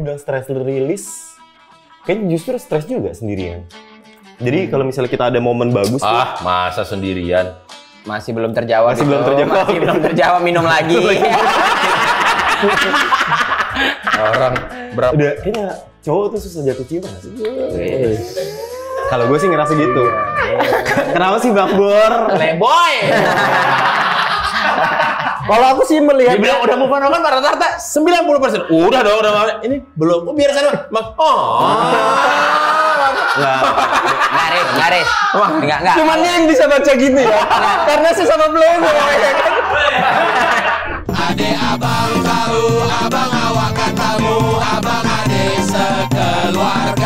dibilang stress release, kayaknya justru stress juga sendirian. Jadi hmm. kalau misalnya kita ada momen bagus Ah, tuh, masa sendirian? Masih belum terjawab. Masih belum terjawab. Masih belum terjawab, minum lagi. Orang berapa? Udah, kayaknya cowok tuh susah jatuh cinta sih? Kalau gue sih ngerasa gitu. Iya, iya. Kenapa sih Bang Bor? Leboy! Kalau aku sih melihat bilang udah move on kan rata-rata 90%. Udah dong, udah ini belum. Oh, biar sana. Mak oh. Garis, garis. Enggak, enggak. Cuman yang bisa baca gini ya. Karena sesama sama ya kan. Ade abang tahu, abang awak katamu, abang ade sekeluarga.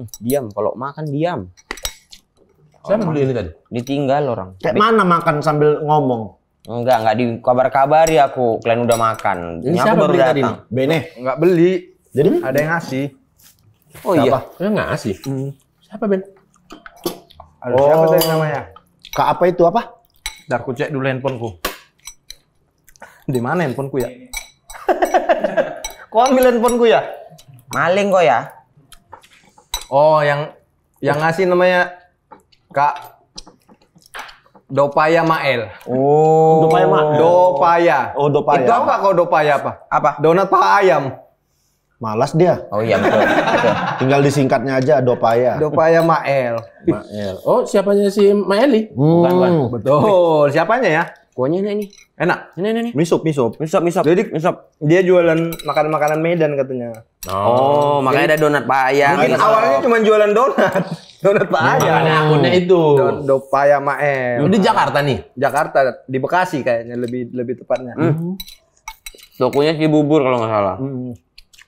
Uh, diam kalau makan diam saya beli ini tadi ditinggal orang kayak mana makan sambil ngomong Enggak, enggak dikabar-kabari aku. Kalian udah makan. Ini siapa baru beli datang. tadi? Bene. Enggak beli. Jadi hmm? ada yang ngasih. Oh iya. siapa? iya. enggak ngasih. Hmm. Siapa Ben? Ada oh. siapa tadi namanya? Kak apa itu apa? Dar ku cek dulu handphoneku. Di mana handphoneku ya? Kok ambil handphoneku ya? Maling kok ya? Oh, yang yang ngasih namanya Kak Dopaya Mael. Oh. Dopaya Ma. Dopaya. Oh, Dopaya. Itu apa kau Dopaya apa? Apa? Donat paha ayam. Malas dia. Oh iya Tinggal disingkatnya aja Dopaya. Dopaya Mael. Mael. Oh, siapanya si Maeli? Hmm. Bukan, bukan. Betul. Siapanya ya? Kuahnya enak ini. Enak. ini ini ini. misop misop misop misop. Jadi misop. Dia jualan makanan-makanan Medan katanya. Oh, oh makanya ada donat payang. Mungkin awalnya oh. cuma jualan donat. Donat payang. Nah, makanya akunnya itu. Donat do payang Maem. Di Jakarta nih. Jakarta, di Bekasi kayaknya lebih lebih tepatnya. Mm. Tokonya si Bubur kalau nggak salah. Mm.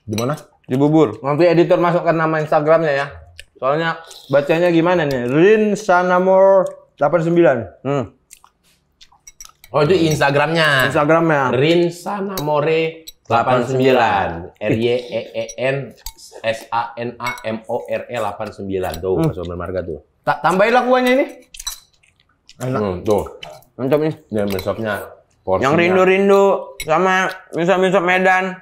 Di mana? Di Bubur. Nanti editor masukkan nama Instagramnya ya. Soalnya bacanya gimana nih? Rin Sanamor 89. Hmm. Oh itu Instagramnya. Instagramnya. Rinsanamore 89. R Y E E N S A N A M O R E 89 tuh hmm. Sobat Marga tuh. tambahin lah kuahnya ini. Enak. Hmm, tuh. Mantap nih. Ya besoknya. Porsinya. Yang rindu-rindu sama misal-misal Medan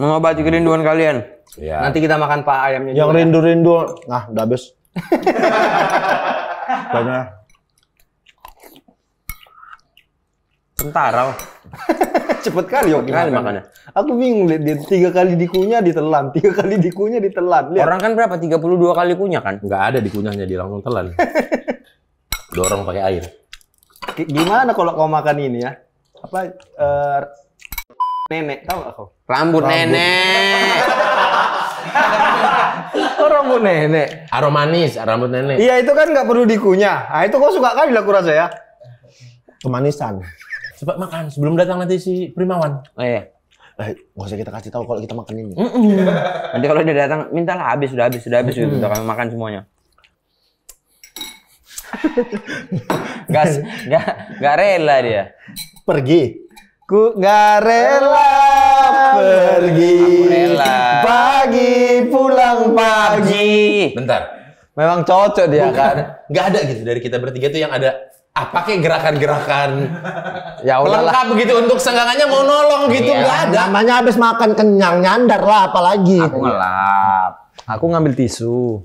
mengobati hmm. kerinduan kalian. Ya. Nanti kita makan pak ayamnya. Yang ya. rindu-rindu, nah udah habis. Banyak. Tentara. Cepet kali Yogi Cepet makanya makannya. Aku bingung lihat dia tiga kali dikunyah ditelan, tiga kali dikunyah ditelan. Lihat. Orang kan berapa? Tiga puluh dua kali kunyah kan? Enggak ada dikunyahnya, dia langsung telan. Dorong pakai air. Gimana kalau kau makan ini ya? Apa uh, nenek tahu gak kau? Rambut, rambut. nenek. Kok rambut nenek. Aroma manis, rambut nenek. Iya itu kan nggak perlu dikunyah. Ah itu kok suka kali lah aku rasa ya. Kemanisan cepat makan sebelum datang nanti si Primawan. Oh iya. Eh, gak usah kita kasih tahu kalau kita makan ini. nanti kalau dia datang, mintalah habis, sudah habis, sudah habis, sudah gitu. Kami makan semuanya. gas, gak, gak rela dia. Pergi. Ku gak rela pergi. rela. Pagi pulang pagi. Bentar. Memang cocok dia Bukan. kan. Gak ada gitu dari kita bertiga tuh yang ada apa kayak gerakan-gerakan ya udahlah lengkap begitu untuk senggangannya mau nolong gitu iya. nggak ada namanya habis makan kenyang nyandar lah apalagi aku ngelap aku ngambil tisu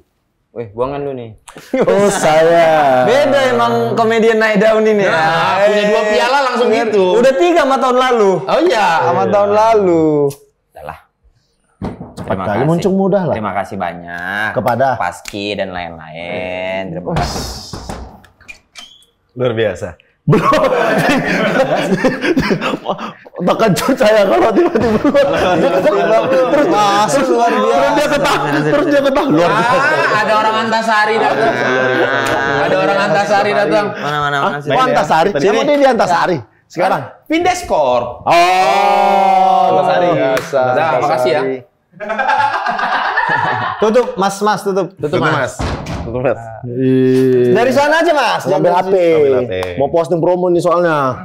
Wih, buangan lu nih. Oh, saya. Beda emang komedian naik daun ini ya. nah, Punya dua eh, piala langsung Bener. gitu. Udah tiga sama tahun lalu. Oh iya. Sama iya. tahun lalu. Udahlah. Cepat Terima kali muncul mudah lah. Terima kasih banyak. Kepada Paski dan lain-lain. Terima kasih. Luar biasa. Belum. Terkejut saya kalau tiba-tiba terus masuk luar biasa. Terus dia ketah, terus dia ketah Luar ah, biasa. Ada orang Antasari datang. Ah. Ada orang Antasari datang. Mana mana ah, mana. Oh, Antasari. Siapa dia di Antasari? Ya. Sekarang pindah kan skor. Oh, Antasari. Terima kasih ya. tutup, Mas, Mas, tutup. Tutup, mas, Mas. Tutup, Mas. Iya. Dari sana aja, Mas. Ngambil HP. HP. Mau posting promo nih soalnya.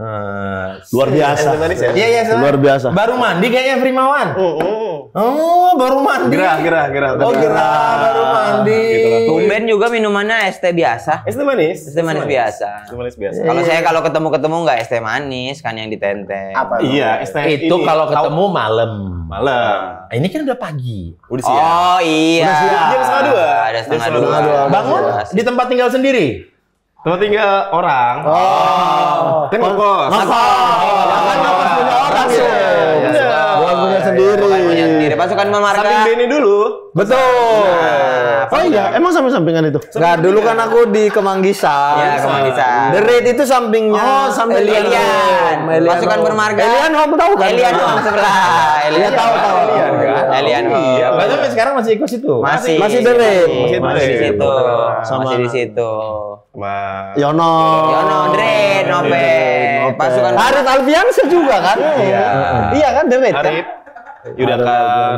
Eh, luar biasa. Iya iya. Ya, luar biasa. Baru mandi kayaknya Primawan. Oh, oh, oh. oh baru mandi. Gerah gerah gerah. Oh gerah baru mandi. Gitu Tumben juga minumannya es teh biasa. Es teh manis. Es teh manis, manis biasa. Es teh manis biasa. Iya, kalau iya. saya kalau ketemu ketemu enggak es teh manis kan yang ditenteng. Apa? Iya es teh. Itu kalau ketemu malam. Malam. Nah, ini kan udah pagi. Udah siang. Oh iya. Udah siang jam setengah dua. Ada setengah dua. Bangun di tempat tinggal sendiri. Tempat tinggal orang. Oh. Kan ngekos. Ngekos. Jangan pasukan Imam iya. Marga. Samping Beni dulu. Betul. Nah, oh iya, emang samping-sampingan itu. Enggak, dulu kan aku di Kemanggisan. Iya, Kemanggisan. The Red itu sampingnya. Oh, samping Elian. Pasukan bermarga. Elian kamu tahu kan? Elian orang sebelah. Elian iya, tahu tahu. Elian. Kan? Oh, iya. iya, berarti sekarang masih ikut situ. Masih. Masih The Red. Masih di situ. Masih di situ. Ma... Yono. Yono Dre, Nope. Pasukan Harit Alfian juga kan? Iya. Iya kan The kan? Harit. Yudakan.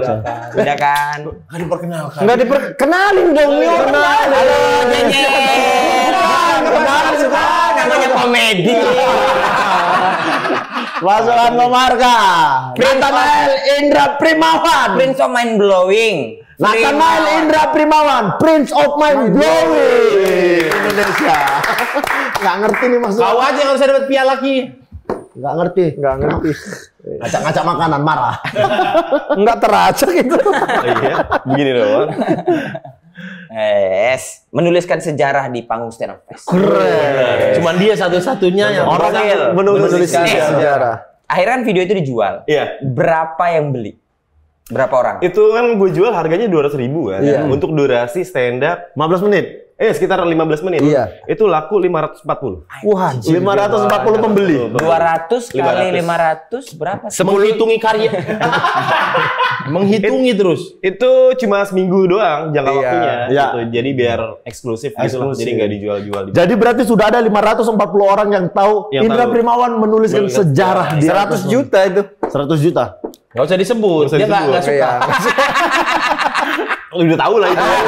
Yudakan. Enggak diperkenalkan. Enggak diperkenalin dong, Mio. Halo, Jenye. Kenalan suka namanya komedi. Masukan Komarka. Nathanael Indra Primawan. Prince of Mind Blowing. Nathanael Indra Primawan. Prince of Mind Blowing. Indonesia. Gak ngerti nih maksudnya. Kau aja yang harusnya dapat piala lagi. Gak ngerti. Gak ngerti. Ngacak-ngacak makanan marah. Enggak teracak gitu begini doang. Yes, menuliskan sejarah di panggung stand up fest. Keren. Cuman dia satu-satunya yang orang yang menulis menuliskan sejarah. sejarah. Akhirnya kan video itu dijual. Iya. Berapa yang beli? Berapa orang? Itu kan gue jual harganya 200 ribu kan. Iya. Untuk durasi stand up 15 menit eh sekitar 15 menit. Iya. Itu laku 540. Wah, 540 pembeli. 200 kali 500, 500 berapa? Sepuluh hitungi karya. Menghitungi It, terus. Itu cuma seminggu doang jangka iya. waktunya iya. gitu. Jadi biar eksklusif, eksklusif. gitu Loh. Jadi nggak dijual-jual. Jadi berarti sudah ada 540 orang yang tahu yang Indra tahu. Primawan menuliskan Menulis sejarah di 100 juta itu. 100 juta. Gak usah disebut. Gak usah Dia disebut. Iya. Gak, gak udah tahu lah itu. Kan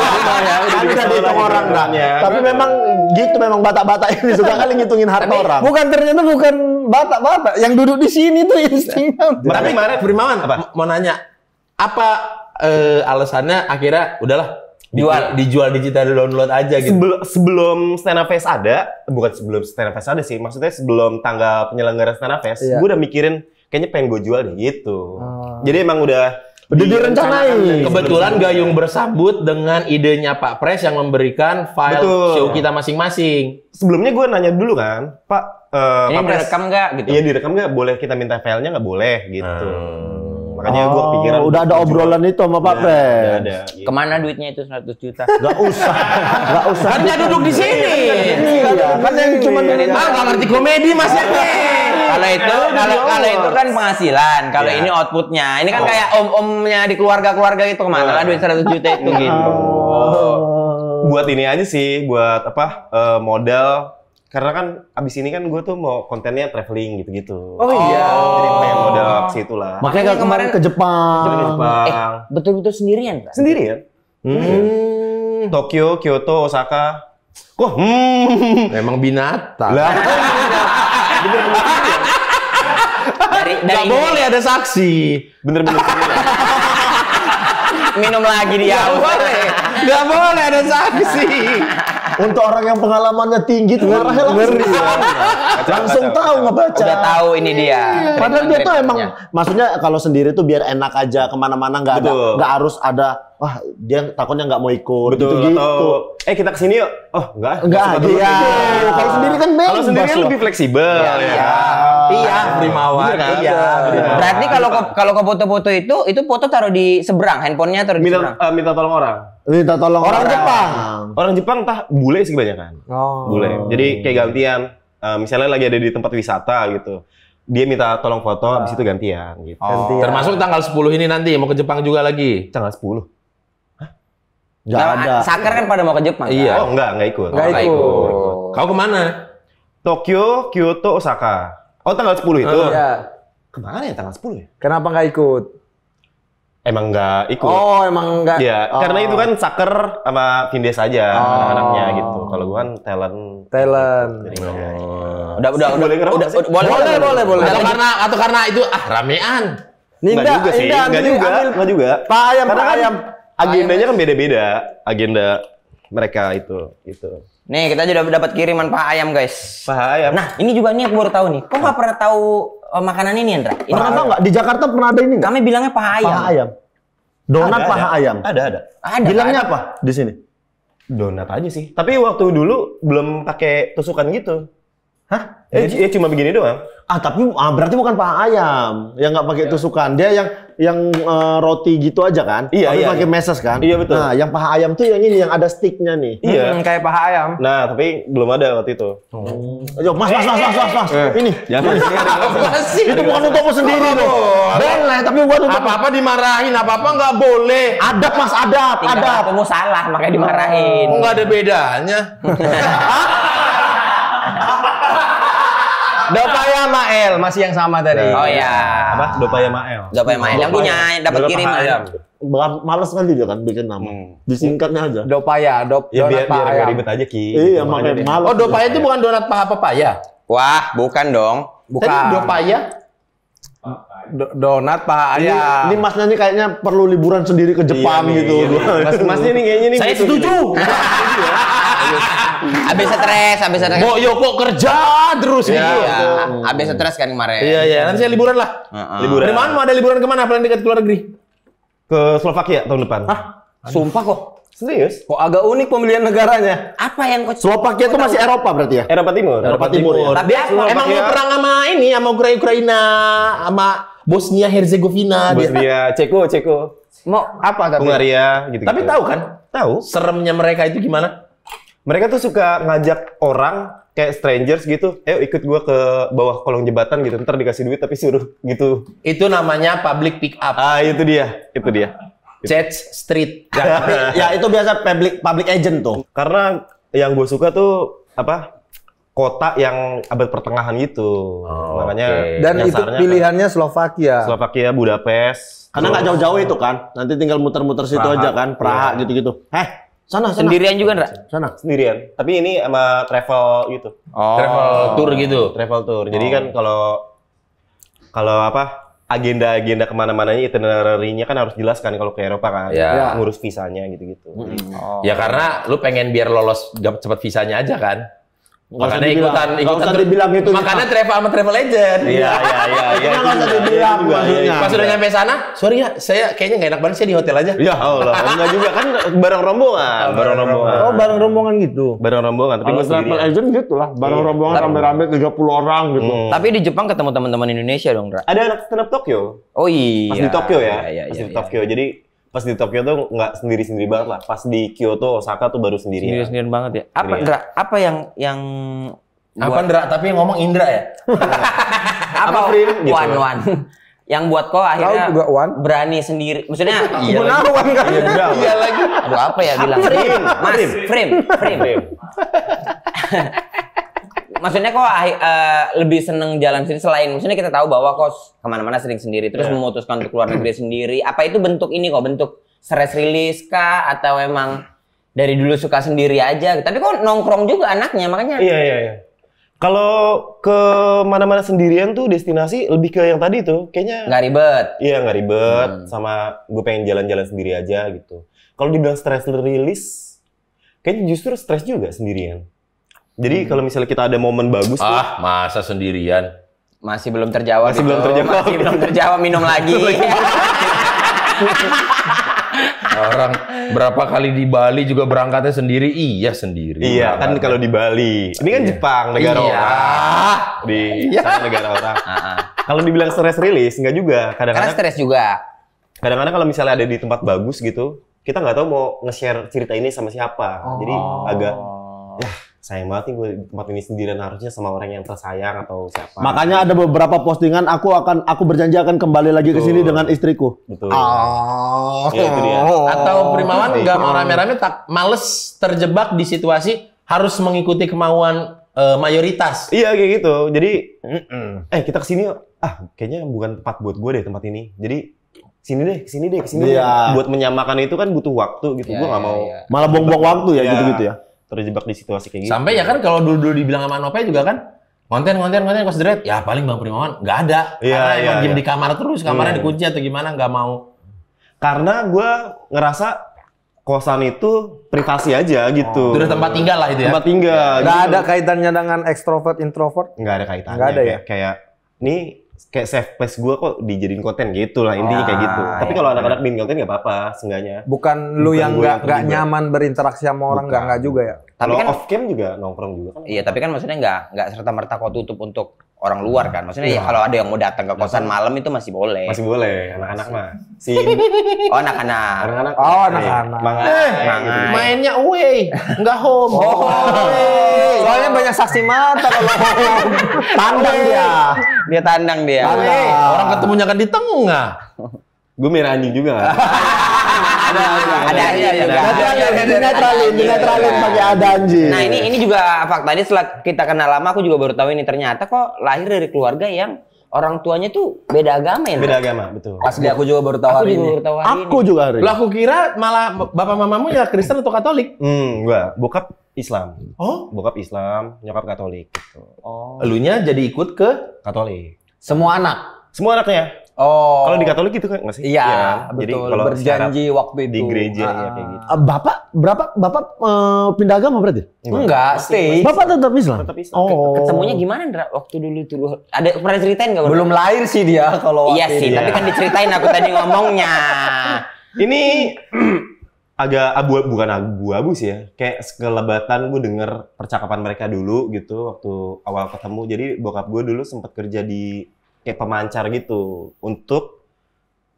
udah ya, dihitung orang kan. Tapi memang gitu memang bata-bata ini suka kali ngitungin harta orang. Bukan ternyata bukan bata-bata yang duduk di sini tuh instingnya. Tapi mana Primawan apa? Mau nanya apa eh, alasannya akhirnya udahlah dijual dijual digital download aja gitu. Sebelum, sebelum Stand Up Fest ada, bukan sebelum Stand Up Fest ada sih, maksudnya sebelum tanggal penyelenggara Stand Up Fest, iya. gue udah mikirin kayaknya pengen gue jual deh gitu. Oh. Jadi emang udah Udah iya, direncanain. Kebetulan Gayung bersambut dengan idenya Pak Pres yang memberikan file Betul. show kita masing-masing. Sebelumnya gue nanya dulu kan, Pak. Uh, Ini Pak Pres, direkam nggak gitu? Iya direkam nggak? Boleh kita minta filenya nggak boleh gitu. Hmm. Makanya oh, gue pikiran. Udah ada obrolan itu sama Pak ya, Pres. Ada, gitu. Kemana duitnya itu 100 juta? gak usah. gak usah. Kan duduk di sini. Iya, iya, iya. kan yang cuma Ah, gak ngerti komedi Mas ya kalau itu kalau kalau itu kan penghasilan kalau iya. ini outputnya ini kan oh. kayak om omnya di keluarga keluarga itu kemana lah iya. duit seratus juta itu oh. gitu buat ini aja sih buat apa eh, modal karena kan abis ini kan gue tuh mau kontennya traveling gitu-gitu. Oh iya. Jadi pengen modal ke situ lah. Makanya kalau kemarin ke Jepang. Ke Jepang. Eh, betul-betul sendirian kan? Sendirian. Ya? Hmm. hmm. Tokyo, Kyoto, Osaka. Kok hmm. Emang binatang. Lah. dari dari Gak boleh ada saksi. Bener-bener. Ya? Minum lagi dia. Gak boleh. Gak boleh ada saksi. Untuk orang yang pengalamannya tinggi tuh ngarahnya langsung. Ngeri, ya. langsung tahu ngebaca. Udah tahu ini dia. Iya. Padahal dia tuh emang maksudnya kalau sendiri tuh biar enak aja kemana-mana nggak ada nggak harus ada wah dia takutnya nggak mau ikut Betul, gitu gitu. Eh kita kesini yuk. Oh enggak. Enggak. ya. Kalau sendiri kan bebas. Kalau sendiri kan lebih fleksibel. Iya. Ya. Iya. Primawan. Iya. iya, kan. iya. Berarti kalau kalau ke foto-foto itu itu foto taruh di seberang handphonenya taruh di minta, seberang. Uh, minta tolong orang. Minta tolong orang, orang Jepang. Orang Jepang tah bule sih kebanyakan. Oh. Bule. Jadi kayak gantian. Uh, misalnya lagi ada di tempat wisata gitu. Dia minta tolong foto, habis itu gantian gitu. Oh. Gantian. Termasuk tanggal 10 ini nanti mau ke Jepang juga lagi. Tanggal 10. Gak nah, ada. Saker kan pada mau ke Jepang. Iya. Kan? Oh, enggak, enggak ikut. Enggak, ikut. ikut. Kau kemana? Tokyo, Kyoto, Osaka. Oh, tanggal 10 itu? Oh, iya. Kemana ya tanggal 10 ya? Kenapa enggak ikut? emang nggak ikut. Oh, emang nggak. Iya, oh. karena itu kan saker sama Vindes aja oh. anak-anaknya gitu. Kalau gua kan talent. Talent. Jadi oh. Ya. Udah, udah, udah, boleh udah, udah, boleh, boleh, boleh, boleh. Atau karena atau karena itu ah ramean. ninda, enggak, juga sih, enggak, juga, nggak juga. Pak ayam, karena pak kan ayam. Agendanya kan beda-beda, agenda mereka itu, gitu. Nih kita juga dapat kiriman pak ayam guys. Pak ayam. Nah ini juga nih aku baru tahu nih. Kok nggak pernah tahu uh, makanan ini, Andra? Ini pernah tahu nggak? Di Jakarta pernah ada ini Gak? Kami bilangnya paha ayam. Paha ayam. Donat ada, paha ada. ayam. Ada, ada. Ada. Bilangnya ada. apa di sini? Donat aja sih. Tapi waktu dulu belum pakai tusukan gitu. Hah? Eh, ya cuma begini doang. Ah, tapi ah, berarti bukan paha ayam yang nggak pakai ya. tusukan. Dia yang yang uh, roti gitu aja kan? Iya, tapi iya. pakai iya. meses kan? Iya, betul. Nah, yang paha ayam tuh yang ini yang ada sticknya nih. Iya. Hmm, kayak paha ayam. Nah, tapi belum ada waktu itu. Oh. Ayo, Mas, Mas, Mas, Mas, Mas. mas. Eh. Ini. Jangan. Ya, mas. itu bukan untuk sendiri tuh. Boleh, tapi buat untuk apa-apa dimarahin, apa-apa nggak boleh. Adab, Mas, adab, adab. Kamu salah makanya dimarahin. Enggak oh, ada bedanya. Dopaya Mael masih yang sama tadi. Iya. Oh iya. Apa? Dopaya Mael. Dopaya Mael. yang punya dapat kiriman. Males kan dia kan bikin nama. Hmm. Disingkatnya aja. Dopaya, dop ya, biar, biar ribet aja Ki. Iya, gitu makanya males. Oh, Dopaya itu bukan donat paha pepaya. Wah, bukan dong. Bukan. Tadi Dopaya Do donat paha ayam. Ini, ini masnya ini kayaknya perlu liburan sendiri ke Jepang iya, gitu. Iya, iya. Mas, masnya ini kayaknya ini Saya gitu setuju. Gitu. Habis stres, habis stres. Bo, yo kok kerja terus iya, ya, gitu. Iya, habis stres kan kemarin. Iya, iya. Nanti saya liburan lah. Liburan. Dari mana mau ada liburan kemana apalagi dekat keluar negeri? Ke Slovakia tahun depan. Hah? Sumpah kok. Serius? Kok agak unik pemilihan negaranya? Apa yang kok Slovakia itu masih Eropa berarti ya? Eropa Timur. Eropa, Timur. Tapi apa? emang mau perang sama ini sama Ukraina, Ukraina sama Bosnia Herzegovina Bosnia, Ceko, Ceko. Mau apa tapi? Hungaria gitu. Tapi tahu kan? Tahu. Seremnya mereka itu gimana? mereka tuh suka ngajak orang kayak strangers gitu, ayo ikut gua ke bawah kolong jembatan gitu, ntar dikasih duit tapi suruh gitu. Itu namanya public pick up. Ah itu dia, itu dia. Chat Street. Ya, ya, ya itu biasa public public agent tuh. Karena yang gue suka tuh apa kota yang abad pertengahan gitu. Oh, Makanya okay. dan itu pilihannya kan, Slovakia. Slovakia, Budapest. Karena nggak jauh-jauh itu kan. Nanti tinggal muter-muter situ aja kan, Praha iya. gitu-gitu. Heh, Sana, sana. Sendirian juga enggak? Sana. Sendirian. Tapi ini sama travel gitu. Oh. Travel tour gitu. Travel tour. Jadi oh. kan kalau kalau apa? agenda-agenda kemana-mananya itinerary-nya kan harus jelas kan kalau ke Eropa kan ya. ya. ngurus visanya gitu-gitu. Gitu. oh. Ya karena lu pengen biar lolos dapat cepat visanya aja kan. Gak usah ikutan, dibilang, ikutan, usah dibilang itu. Makanya travel sama travel legend. Iya, iya, iya. iya, iya gak usah iya dibilang iya, maksudnya. Pas udah nyampe sana, sorry ya, saya kayaknya gak enak banget saya di hotel aja. Ya Allah, enggak juga kan bareng rombongan. Bareng rombongan. Oh, bareng rombongan gitu. Bareng rombongan, tapi gue travel agent gitu lah, bareng rombongan rame-rame 30 orang gitu. Hmm. Tapi di Jepang ketemu teman-teman Indonesia dong, Ra? Ada anak stand up Tokyo. Oh iya. Pas di Tokyo ya. Pas di Tokyo. Jadi pas di Tokyo tuh nggak sendiri sendiri banget lah. Pas di Kyoto, Osaka tuh baru sendiri. Sendiri sendirian banget ya. Apa Indra? Apa yang yang buat... apa Indra? Tapi yang ngomong Indra ya. apa Prim? Gitu one one. yang buat kok akhirnya juga one. berani sendiri. Maksudnya iya lagi. Wan kan. Iya, iya lagi. Aduh apa ya bilang? Frim, Mas, Frim, Frim. maksudnya kok uh, lebih seneng jalan sendiri selain maksudnya kita tahu bahwa kok kemana-mana sering sendiri terus yeah. memutuskan untuk keluar negeri sendiri apa itu bentuk ini kok bentuk stress release kah atau emang dari dulu suka sendiri aja tapi kok nongkrong juga anaknya makanya iya iya iya kalau ke mana-mana sendirian tuh destinasi lebih ke yang tadi tuh kayaknya nggak ribet iya nggak ribet hmm. sama gue pengen jalan-jalan sendiri aja gitu kalau dibilang stress release kayaknya justru stress juga sendirian jadi hmm. kalau misalnya kita ada momen bagus Ah, tuh, masa sendirian? Masih belum terjawab. Masih itu. belum terjawab. Masih belum terjawab minum lagi. Orang berapa kali di Bali juga berangkatnya sendiri? Iya, sendiri. Iya, kan kalau di Bali. Ini kan iya. Jepang, negara iya. orang. Ah. Di iya. sana negara orang. Ah, ah. kalau dibilang stress rilis nggak juga. Kadang-kadang Karena stres juga. Kadang-kadang kalau misalnya ada di tempat bagus gitu, kita nggak tahu mau nge-share cerita ini sama siapa. Oh. Jadi agak oh. ya sayang banget nih gue di tempat ini sendirian harusnya sama orang yang tersayang atau siapa. Makanya ada beberapa postingan aku akan aku berjanji akan kembali lagi ke sini dengan istriku. Betul. Oh. Ya, itu dia. Atau Primawan nggak mau rame-rame tak males terjebak di situasi harus mengikuti kemauan uh, mayoritas. Iya kayak gitu. Jadi eh kita ke sini ah kayaknya bukan tempat buat gue deh tempat ini. Jadi sini deh, sini deh, sini yeah. Iya. Buat menyamakan itu kan butuh waktu gitu. Yeah, gue nggak iya, mau yeah. malah buang-buang waktu ya iya. gitu-gitu ya terjebak di situasi kayak gitu. Sampai ya kan kalau dulu-dulu dibilang sama Nopai juga kan konten konten konten kos deret ya paling Bang Primawan nggak ada iya, karena yeah, emang yeah. di kamar terus kamarnya yeah. Iya. dikunci atau gimana nggak mau karena gue ngerasa kosan itu privasi aja gitu. Oh, tempat tinggal lah itu ya. Tempat tinggal. ya, gitu. ada kaitannya dengan ekstrovert introvert? Nggak ada kaitannya. Nggak ada ya. Kayak, kayak nih kayak safe place gue kok dijadiin konten gitu lah intinya ah, kayak gitu. Ah, tapi iya, kalau anak-anak iya. bikin konten gak apa-apa, seenggaknya Bukan lu Bukan yang gak, nyaman berinteraksi sama orang gak-gak juga ya. Tapi kalau kan off cam juga nongkrong juga kan. Iya, tapi kan maksudnya gak, gak serta merta kok tutup untuk orang luar kan. Maksudnya ya, iya. kalau ada yang mau datang ke kosan iya. malam itu masih boleh. Masih boleh, anak-anak mah. Si Oh, anak-anak. Anak-anak. Oh, anak-anak. Iya, eh, Mangai. Mainnya away, enggak home. Oh, Soalnya banyak saksi mata kalau Tandang dia. Dia tandang dia. Tandang. Orang ketemunya kan di tengah. Gue merah anjing juga. ada ada ada netralin netralin pakai ada anjing nah ini ini juga fakta ini setelah kita kenal lama aku juga baru tahu ini ternyata kok lahir dari keluarga yang orang tuanya tuh beda agama ya beda agama betul Pas dia aku juga baru tahu aku hari juga ini baru tahu aku juga hari ini. aku kira malah bapak mamamu ya Kristen atau Katolik hmm enggak bokap Islam oh bokap Islam nyokap Katolik oh elunya jadi ikut ke Katolik semua anak semua anaknya Oh. Kalau di Katolik itu kan nggak sih? Iya, ya, betul. Jadi kalau berjanji waktu itu di gereja iya, ah. ya kayak gitu. Ah, bapak berapa Bapak uh, pindah agama berarti? Enggak, Enggak stay. Bapak tetap Islam. Tetap Islam. Oh. Ketemunya gimana Ndra? waktu dulu itu ada pernah ceritain nggak? Belum lahir sih dia kalau Iya sih, dia. tapi kan diceritain aku tadi ngomongnya. Ini agak abu bukan abu-abu sih ya. Kayak sekelebatan gue denger percakapan mereka dulu gitu waktu awal ketemu. Jadi bokap gue dulu sempat kerja di kayak pemancar gitu untuk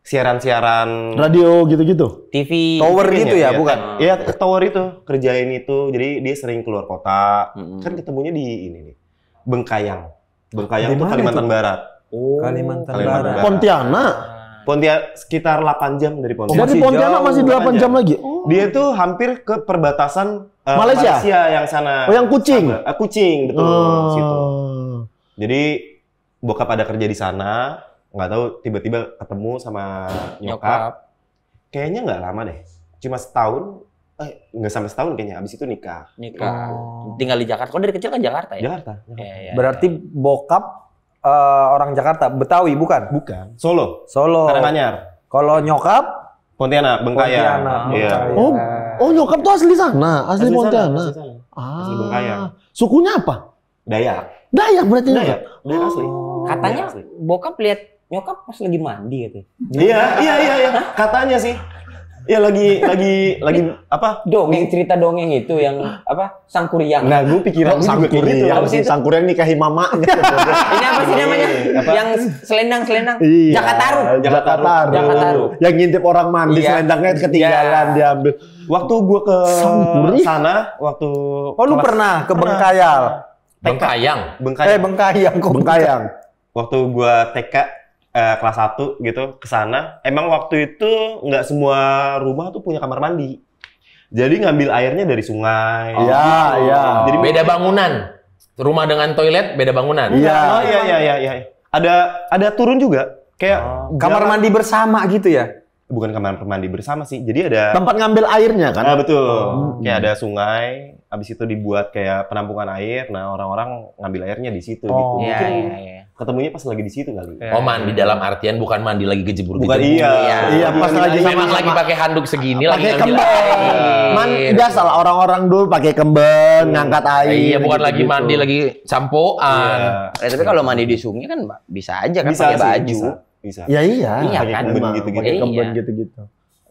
siaran-siaran radio gitu-gitu. TV tower gitu ya, ya iya. bukan? Iya, tower itu kerjain itu. Jadi dia sering keluar kota. Mm-hmm. Kan ketemunya di ini nih. Bengkayang. Bengkayang itu Kalimantan itu? Barat. Oh, Kalimantan, Kalimantan Barat. Barat. Pontianak. Pontianak sekitar 8 jam dari Pontianak. Oh, Pontianak masih 8 jam, jam lagi. Oh. Dia itu hampir ke perbatasan uh, Malaysia. Malaysia yang sana. Oh, yang Kucing. Sana. uh, eh, Kucing, betul. Uh. Situ. Jadi bokap ada kerja di sana nggak tahu tiba-tiba ketemu sama nyokap, nyokap. kayaknya nggak lama deh cuma setahun eh nggak sampai setahun kayaknya abis itu nikah nikah oh. tinggal di Jakarta kau dari kecil kan Jakarta ya Jakarta, Jakarta. Ya, ya, berarti iya. bokap uh, orang Jakarta Betawi bukan bukan Solo Solo Karanganyar kalau nyokap Pontianak Bengkaya Pontianak oh, ya. oh oh nyokap tuh asli sana asli, asli Pontianak asli, sana. Suku asli ah. Bengkaya sukunya apa Dayak Dayak berarti. Dayak. Dayak asli. Oh. Katanya Dayak asli. bokap lihat nyokap pas lagi mandi gitu. Iya, iya, iya, iya. Katanya sih. Ya lagi lagi lagi apa? Dongeng cerita dongeng itu yang apa? Sangkuriang. Nah, gue pikiran gue juga kayak Apa sih Sangkuriang nikahi mamanya. Ini apa sih namanya? Apa? Yang selendang-selendang. Iya. Jakataru. Jakataru. Jakataru. Yang ngintip orang mandi iya. selendangnya ketinggalan iya. diambil. Waktu gue ke Sangkuri? sana, waktu Oh, lu pernah ke Bengkayal? Bengkayang. Bengkayang. Eh Bengkayang kok. Bengkayang. Waktu gua TK eh, kelas 1 gitu ke sana, emang waktu itu nggak semua rumah tuh punya kamar mandi. Jadi ngambil airnya dari sungai. Iya, oh, iya. Gitu. Ya. Jadi beda bangunan. Rumah dengan toilet beda bangunan. Iya. iya oh, iya, iya iya iya. Ada ada turun juga kayak oh. kamar mandi bersama gitu ya bukan kamar mandi bersama sih. Jadi ada tempat ngambil airnya kan? Ah betul. Oh. Kayak ada sungai, habis itu dibuat kayak penampungan air. Nah, orang-orang ngambil airnya di situ gitu. oh, gitu. Mungkin iya, iya, iya, ketemunya pas lagi di situ kali. Iya. Oh, mandi dalam artian bukan mandi lagi kejebur Bukan gitu ya? iya. Iya, iya pas iya, lagi sama lagi pakai handuk segini pake lagi kembang. Man, enggak salah orang-orang dulu pakai kembang, iya. ngangkat air. Iya, bukan lagi mandi lagi campoan. Iya. Ya, tapi kalau mandi di sungai kan bisa aja kan pakai baju. Bisa. Bisa. Ya iya. Iya kan. Iya. gitu-gitu. Iya. gitu-gitu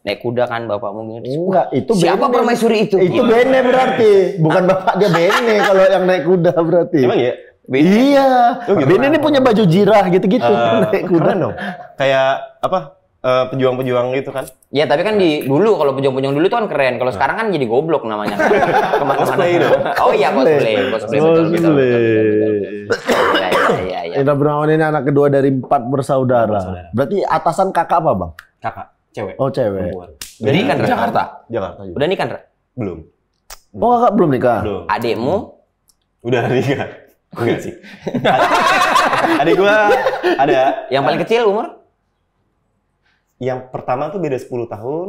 naik kuda kan bapak mungkin enggak itu siapa bene. permaisuri itu itu oh. bene berarti bukan bapak dia bene kalau yang naik kuda berarti emang ya bene. iya oh, gitu bene ini punya baju jirah gitu-gitu uh, naik kuda dong kayak apa eh, pejuang-pejuang gitu kan? Iya, tapi kan di dulu kalau pejuang-pejuang dulu itu kan keren. Kalau nah. sekarang kan jadi goblok namanya. Kemana cosplay dong. Oh iya cosplay, cosplay betul betul. Iya iya iya. iya. Indra Bernawan ini anak kedua dari empat bersaudara. Berarti atasan kakak apa, Bang? Kakak. Cewek. Oh, cewek. Perempuan. Jadi kan Jakarta. Jakarta juga. Udah nikah, Ra? Belum. Oh, kakak belum nikah? Belum. Adekmu? Udah nikah. Enggak sih. Adik gua ada. Yang paling kecil umur? yang pertama tuh beda 10 tahun,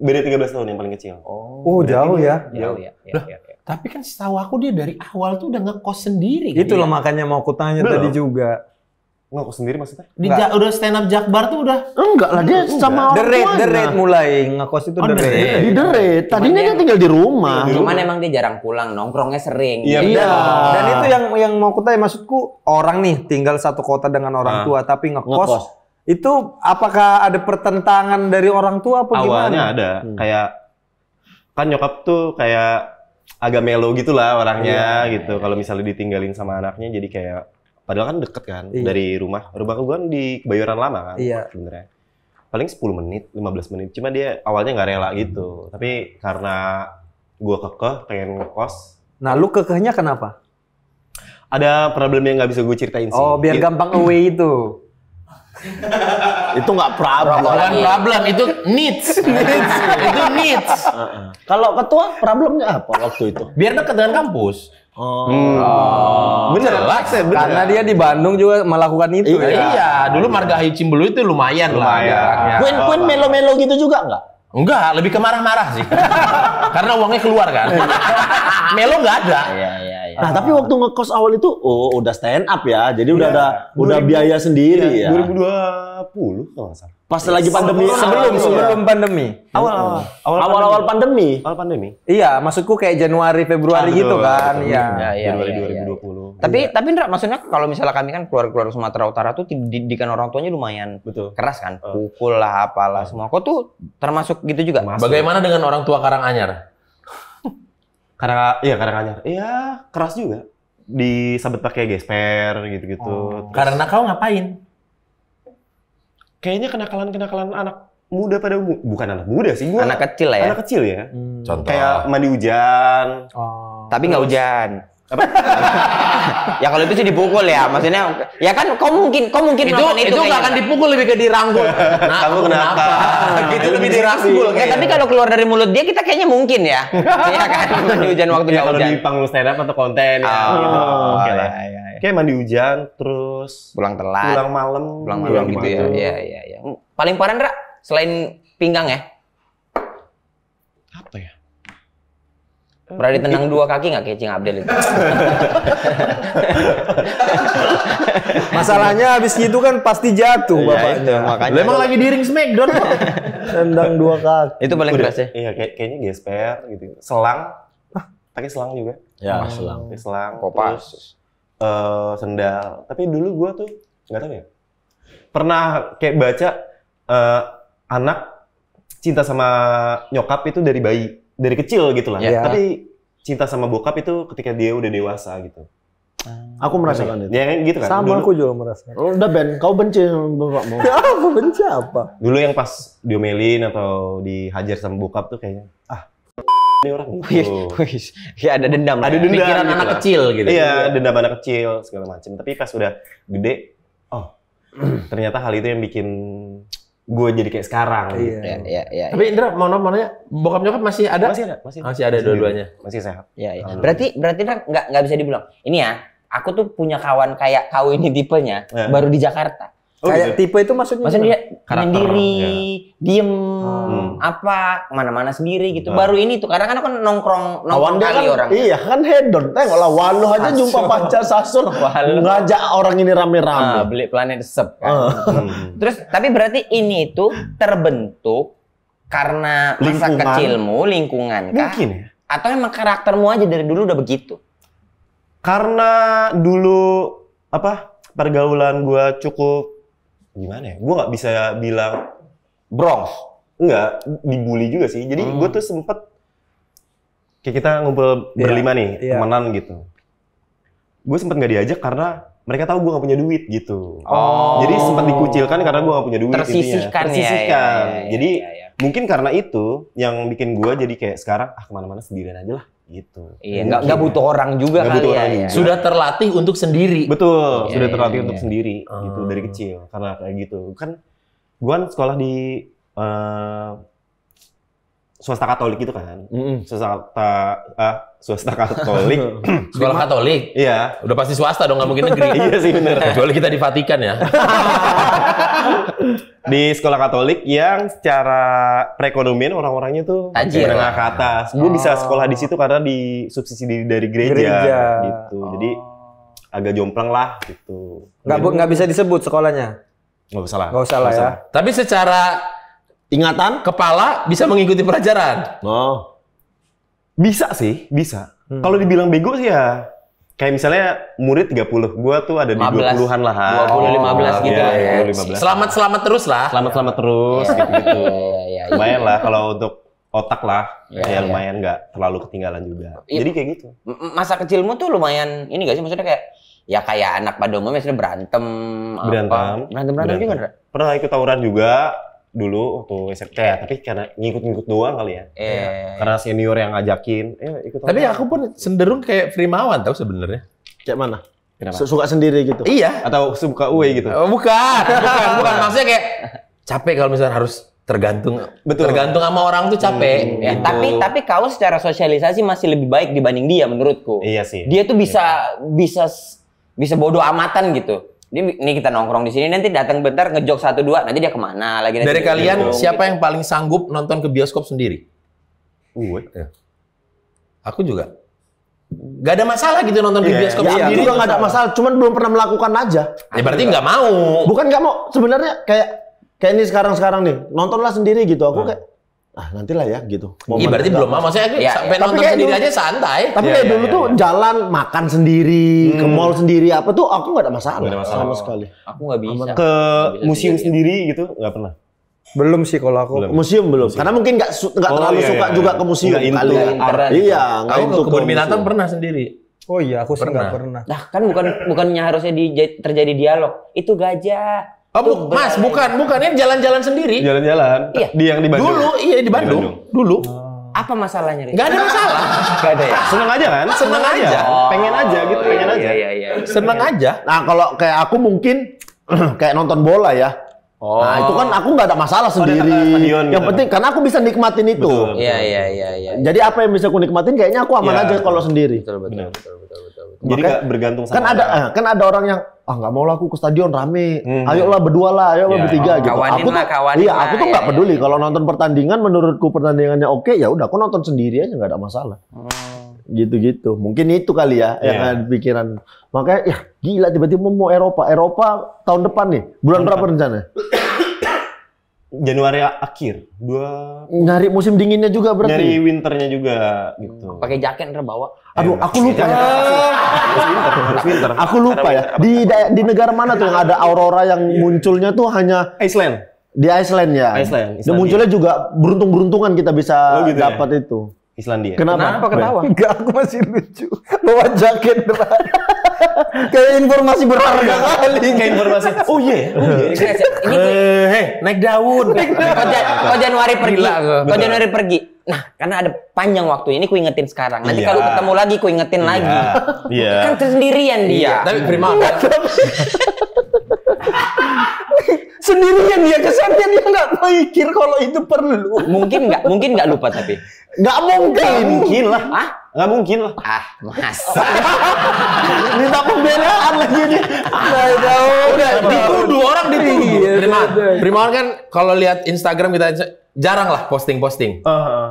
beda 13 tahun yang paling kecil. Oh, oh ya? jauh ya. Jauh ya. Iya, Tapi kan setahu aku dia dari awal tuh udah ngekos sendiri. Itulah kan? makanya mau aku tanya Belum. tadi juga. Ngaku sendiri maksudnya? Di Enggak. udah stand up Jakbar tuh udah? Enggak lah dia enggak. sama orang The deret The mulai ngekos itu oh, The Di The Tadinya dia tinggal di rumah. Iya, di Cuman emang dia jarang pulang, nongkrongnya sering. Iya. iya. Dan itu yang yang mau kutanya, maksudku orang nih tinggal satu kota dengan orang ah. tua tapi ngekos, ngekos. Itu apakah ada pertentangan dari orang tua apa Awalnya gimana? Awalnya ada. Hmm. Kayak kan nyokap tuh kayak agak melo gitu lah orangnya iya. gitu. Kalau misalnya ditinggalin sama anaknya jadi kayak Padahal kan deket kan iya. dari rumah. Rumah gue kan di Bayoran Lama kan iya. sebenarnya. Paling 10 menit, 15 menit. Cuma dia awalnya nggak rela gitu. Hmm. Tapi karena gue kekeh, pengen ngekos. Nah lu kekehnya kenapa? Ada problem yang nggak bisa gue ceritain sih. Oh biar iya. gampang away itu. itu nggak problem. Bukan iya. problem, itu needs. needs. itu needs. Kalau ketua problemnya apa waktu itu? Biar dekat dengan kampus. Oh. Hmm. oh. Bener lah. Bener. Karena dia di Bandung juga melakukan itu. Iya, ya. iya. dulu Margahayu Belu itu lumayan, lumayan lah. Lumayan. Oh, melo-melo gitu juga enggak? Enggak, lebih ke marah-marah sih. Karena uangnya keluar kan. Melo nggak ada. Iya, iya, iya. Nah, tapi waktu ngekos awal itu oh udah stand up ya. Jadi udah ya, ada 2000, udah biaya sendiri iya, ya. ya. 2020 kalau nggak salah. Pas yes. lagi pandemi sebelum iya. sebelum, pandemi. Awal awal. Oh. Awal awal, pandemi. Awal pandemi. Iya, maksudku kayak Januari Februari ah, gitu kan. Iya. Ya, ya, Januari ya, 2020. Iya. Tapi ya. tapi Ndra maksudnya kalau misalnya kami kan keluar-keluar Sumatera Utara tuh didikan orang tuanya lumayan betul. keras kan. Uh. Pukul lah apalah uh. semua. Kok tuh termasuk gitu juga? Masuk. Bagaimana dengan orang tua Karanganyar? Karang iya Karanganyar. Iya, keras juga. Disabet pakai gesper gitu-gitu. Oh. Karena kau ngapain? kayaknya kenakalan-kenakalan anak muda pada umum. bukan anak muda sih gua anak kecil lah ya anak kecil ya hmm. contoh kayak mandi hujan oh. tapi nggak hujan apa? ya kalau itu sih dipukul ya, maksudnya ya kan kau mungkin kau mungkin itu itu, itu gak akan dipukul lebih ke dirangkul. Nah, kamu kenapa? kenapa? itu lebih iya, dirangkul. Ya, tapi kalau keluar dari mulut dia kita kayaknya mungkin ya. Iya kan Di hujan waktu ya, kalau hujan. di panggung stand up atau konten ya, oh, ya. Gitu. Iya, Oke lah. Ya, ya, Kayak mandi hujan terus pulang telat. Pulang malam. Pulang gitu malam gitu ya. Gitu. Iya iya iya. Paling parah Ra, selain pinggang ya. Apa ya? Pernah eh, tenang dua kaki nggak kecing Abdel itu? Masalahnya habis itu kan pasti jatuh ya, bapaknya. makanya. Emang lagi di ring Smackdown kok. Tendang dua kaki. Itu paling keras ya? Iya, kayak, kayaknya gesper gitu. Selang. Pakai selang juga. Ya, oh. selang. Pake selang. Kopas. uh, sendal. Tapi dulu gua tuh nggak tahu ya. Pernah kayak baca uh, anak cinta sama nyokap itu dari bayi dari kecil gitu lah. Yeah. Tapi cinta sama bokap itu ketika dia udah dewasa gitu. Ah. Aku merasakan itu. Ya kan, gitu kan. Sama dulu, aku juga merasakan. Oh, udah Ben, kau benci sama bapakmu. aku benci apa? Dulu yang pas diomelin atau dihajar sama bokap tuh kayaknya ah ini orang gitu. ya ada dendam. Ada ya. dendam. Pikiran gitu anak lah. kecil gitu. Iya, dendam anak kecil segala macam. Tapi pas udah gede, oh ternyata hal itu yang bikin gue jadi kayak sekarang. Iya. Gitu. Ya, ya, ya, Tapi ya. Indra mau nanya, bokap nyokap masih ada? Masih ada, masih, masih ada dua-duanya. Masih sehat. Iya, iya. Berarti berarti Indra nggak nggak bisa dibilang. Ini ya, aku tuh punya kawan kayak kau ini tipenya ya. baru di Jakarta. Oh, kayak gitu? tipe itu maksudnya maksudnya dia Karakter, mandiri, ya. diem, hmm. apa mana-mana sendiri gitu. Hmm. Baru ini tuh karena kan aku nongkrong nongkrong kali kan, orang. Iya kan hedon. Tengok lah aja Sasur. jumpa pacar sasur waluh. ngajak orang ini rame-rame. Ah, beli planet sep kan. Hmm. Terus tapi berarti ini itu terbentuk karena masa lingkungan. kecilmu, lingkungan kah? Mungkin ya. Atau emang karaktermu aja dari dulu udah begitu? Karena dulu apa pergaulan gua cukup gimana ya? Gue nggak bisa bilang Bronx. Enggak, dibully juga sih. Jadi hmm. gue tuh sempet kayak kita ngumpul yeah. berlima nih, yeah. temenan gitu. Gue sempet nggak diajak karena mereka tahu gue gak punya duit gitu. Oh. Jadi sempat dikucilkan karena gue gak punya duit. Tersisihkan Tersisihkan. Ya, ya ya, ya, ya, ya, jadi ya, ya. mungkin karena itu yang bikin gue jadi kayak sekarang ah kemana-mana sendirian aja lah gitu. Iya, nggak nggak butuh orang juga gak kali butuh ya, orang ya. Iya. Sudah terlatih untuk sendiri. Betul, iya, sudah iya, terlatih iya, untuk iya. sendiri hmm. gitu dari oh. kecil karena kayak gitu. Kan gua kan sekolah di uh, swasta Katolik itu kan. Mm-hmm. Swasta uh, swasta Katolik. Sekolah Katolik. Iya. Udah pasti swasta dong, nggak mungkin negeri. iya sih benar. Kecuali kita di Vatikan ya. di sekolah Katolik yang secara perekonomian orang-orangnya tuh menengah ke atas. Gue oh. bisa sekolah di situ karena disubsidi dari gereja, gereja. gitu. Oh. Jadi agak jomplang lah gitu. Nggak nggak bisa disebut sekolahnya. Nggak usah lah. Nggak usah lah ya. Tapi secara ingatan, kepala bisa mengikuti pelajaran. Oh. Bisa sih, bisa. Hmm. Kalau dibilang bego sih ya kayak misalnya murid 30, gua tuh ada di 20-an lah. 20 oh, belas gitu iya, ya. ya. 15. Selamat selamat terus lah. Selamat selamat iya. terus gitu-gitu. ya, ya, lumayan lah kalau untuk otak lah. Ya, ya lumayan nggak terlalu ketinggalan juga. Ya, Jadi kayak gitu. Masa kecilmu tuh lumayan ini gak sih maksudnya kayak ya kayak anak pada umumnya biasanya berantem berantem apa? berantem berantem, berantem. juga pernah ikut tawuran juga dulu waktu SMP ya, tapi karena ngikut-ngikut doang kali ya. Iya. iya, iya. Karena senior yang ngajakin, eh ikut. Tapi aku pun cenderung kayak Primawan tau sebenarnya. Kayak mana? Kenapa? Suka sendiri gitu. Iya. Atau suka uwe gitu. Oh, bukan, bukan, bukan. Maksudnya kayak capek kalau misalnya harus tergantung betul tergantung sama orang tuh capek hmm, ya. Gitu. tapi tapi kau secara sosialisasi masih lebih baik dibanding dia menurutku iya sih dia tuh iya. bisa iya. bisa bisa bodoh amatan gitu ini, ini kita nongkrong di sini nanti datang bentar ngejok satu dua nanti dia kemana lagi nanti dari kalian ngejok. siapa yang paling sanggup nonton ke bioskop sendiri? Gue. Ya. Aku juga. Gak ada masalah gitu nonton yeah, di bioskop yeah, sendiri. Iya, gak ada masalah, cuman belum pernah melakukan aja. Ya berarti nggak mau. Bukan nggak mau, sebenarnya kayak kayak ini sekarang-sekarang nih, nontonlah sendiri gitu. Aku hmm. kayak ah nantilah ya gitu. iya berarti belum mau maksudnya ya, sampai ya. nonton sendiri dulu, aja santai. Tapi ya, kayak ya, dulu ya, tuh ya. jalan makan sendiri, hmm. ke mall sendiri apa tuh aku nggak ada masalah, gak ada masalah sama sekali. Aku nggak bisa. Ke Ke bisa museum sendiri, sendiri gitu nggak pernah. Belum sih kalau aku. Belum. Museum belum. Karena mungkin nggak nggak oh, terlalu iya, suka iya, juga iya. ke museum kali. Ya. Iya, nggak untuk Kebun binatang pernah sendiri. Oh iya, aku sih nggak pernah. Nah kan bukan bukannya harusnya terjadi dialog. Itu gajah Oh, bu Mas, bukan, bukan ini jalan-jalan sendiri. Jalan-jalan. Iya. Di yang di Bandung. Dulu, iya di Bandung. Di Bandung. Dulu. Oh. Apa masalahnya? Gak ada masalah. Gak ada ya. Seneng aja kan? Seneng, Seneng aja. aja. pengen aja gitu, oh, iya, pengen aja. Iya, iya, iya. Seneng pengen. Iya. aja. Nah, kalau kayak aku mungkin kayak nonton bola ya. Oh. Nah, itu kan aku nggak ada masalah sendiri. Oh, yang gitu. penting karena aku bisa nikmatin itu. Iya, iya, iya, iya. Jadi apa yang bisa aku nikmatin kayaknya aku aman ya, aja kalau sendiri. Betul, betul, betul, betul, betul, betul. Jadi gak bergantung kan sama Kan ada eh, kan ada orang yang ah nggak mau lah aku ke stadion rame hmm. lah berdua lah ayo yeah. Iya, bertiga oh, gitu iya, aku tuh, lah, iya aku tuh nggak ya, peduli ya. kalau nonton pertandingan menurutku pertandingannya oke ya udah aku nonton sendiri aja nggak ada masalah hmm. gitu-gitu hmm. mungkin itu kali ya yeah. yang pikiran makanya ya gila tiba-tiba mau Eropa Eropa tahun depan nih bulan berapa rencana? Januari akhir dua nyari musim dinginnya juga berarti nyari winternya juga gitu hmm, pakai jaket ntar bawa aduh iya. iya. aku lupa ya aku lupa ya di di negara mana tuh yang ada aurora yang iya. munculnya tuh hanya Iceland di Iceland ya Iceland, Iceland dan munculnya juga beruntung beruntungan kita bisa oh, gitu ya? dapat ya? itu Islandia. Kenapa? Kenapa ketawa? Enggak, aku masih lucu. Bawa jaket berat. kayak informasi berharga kali. Kayak informasi. Oh iya, yeah. oh iya. uh, naik daun. Kau, Januari pergi. Kau Januari pergi. Nah, karena ada panjang waktu ini kuingetin sekarang. Nanti yeah. kalau ketemu lagi kuingetin yeah. lagi. Iya. Yeah. Kan tersendirian dia. Yeah. Tapi prima. Iya, kan? sendirian dia kesannya dia nggak mikir kalau itu perlu. Mungkin nggak, mungkin nggak lupa tapi. Nggak mungkin. Gak mungkin lah. Hah? Nggak mungkin lah. Ah, masa? Minta pembelaan lagi nih Nah, jauh. Udah, dituduh orang dituduh. Prima, iya, iya, Prima iya. kan kalau lihat Instagram kita jarang lah posting-posting. Uh -huh.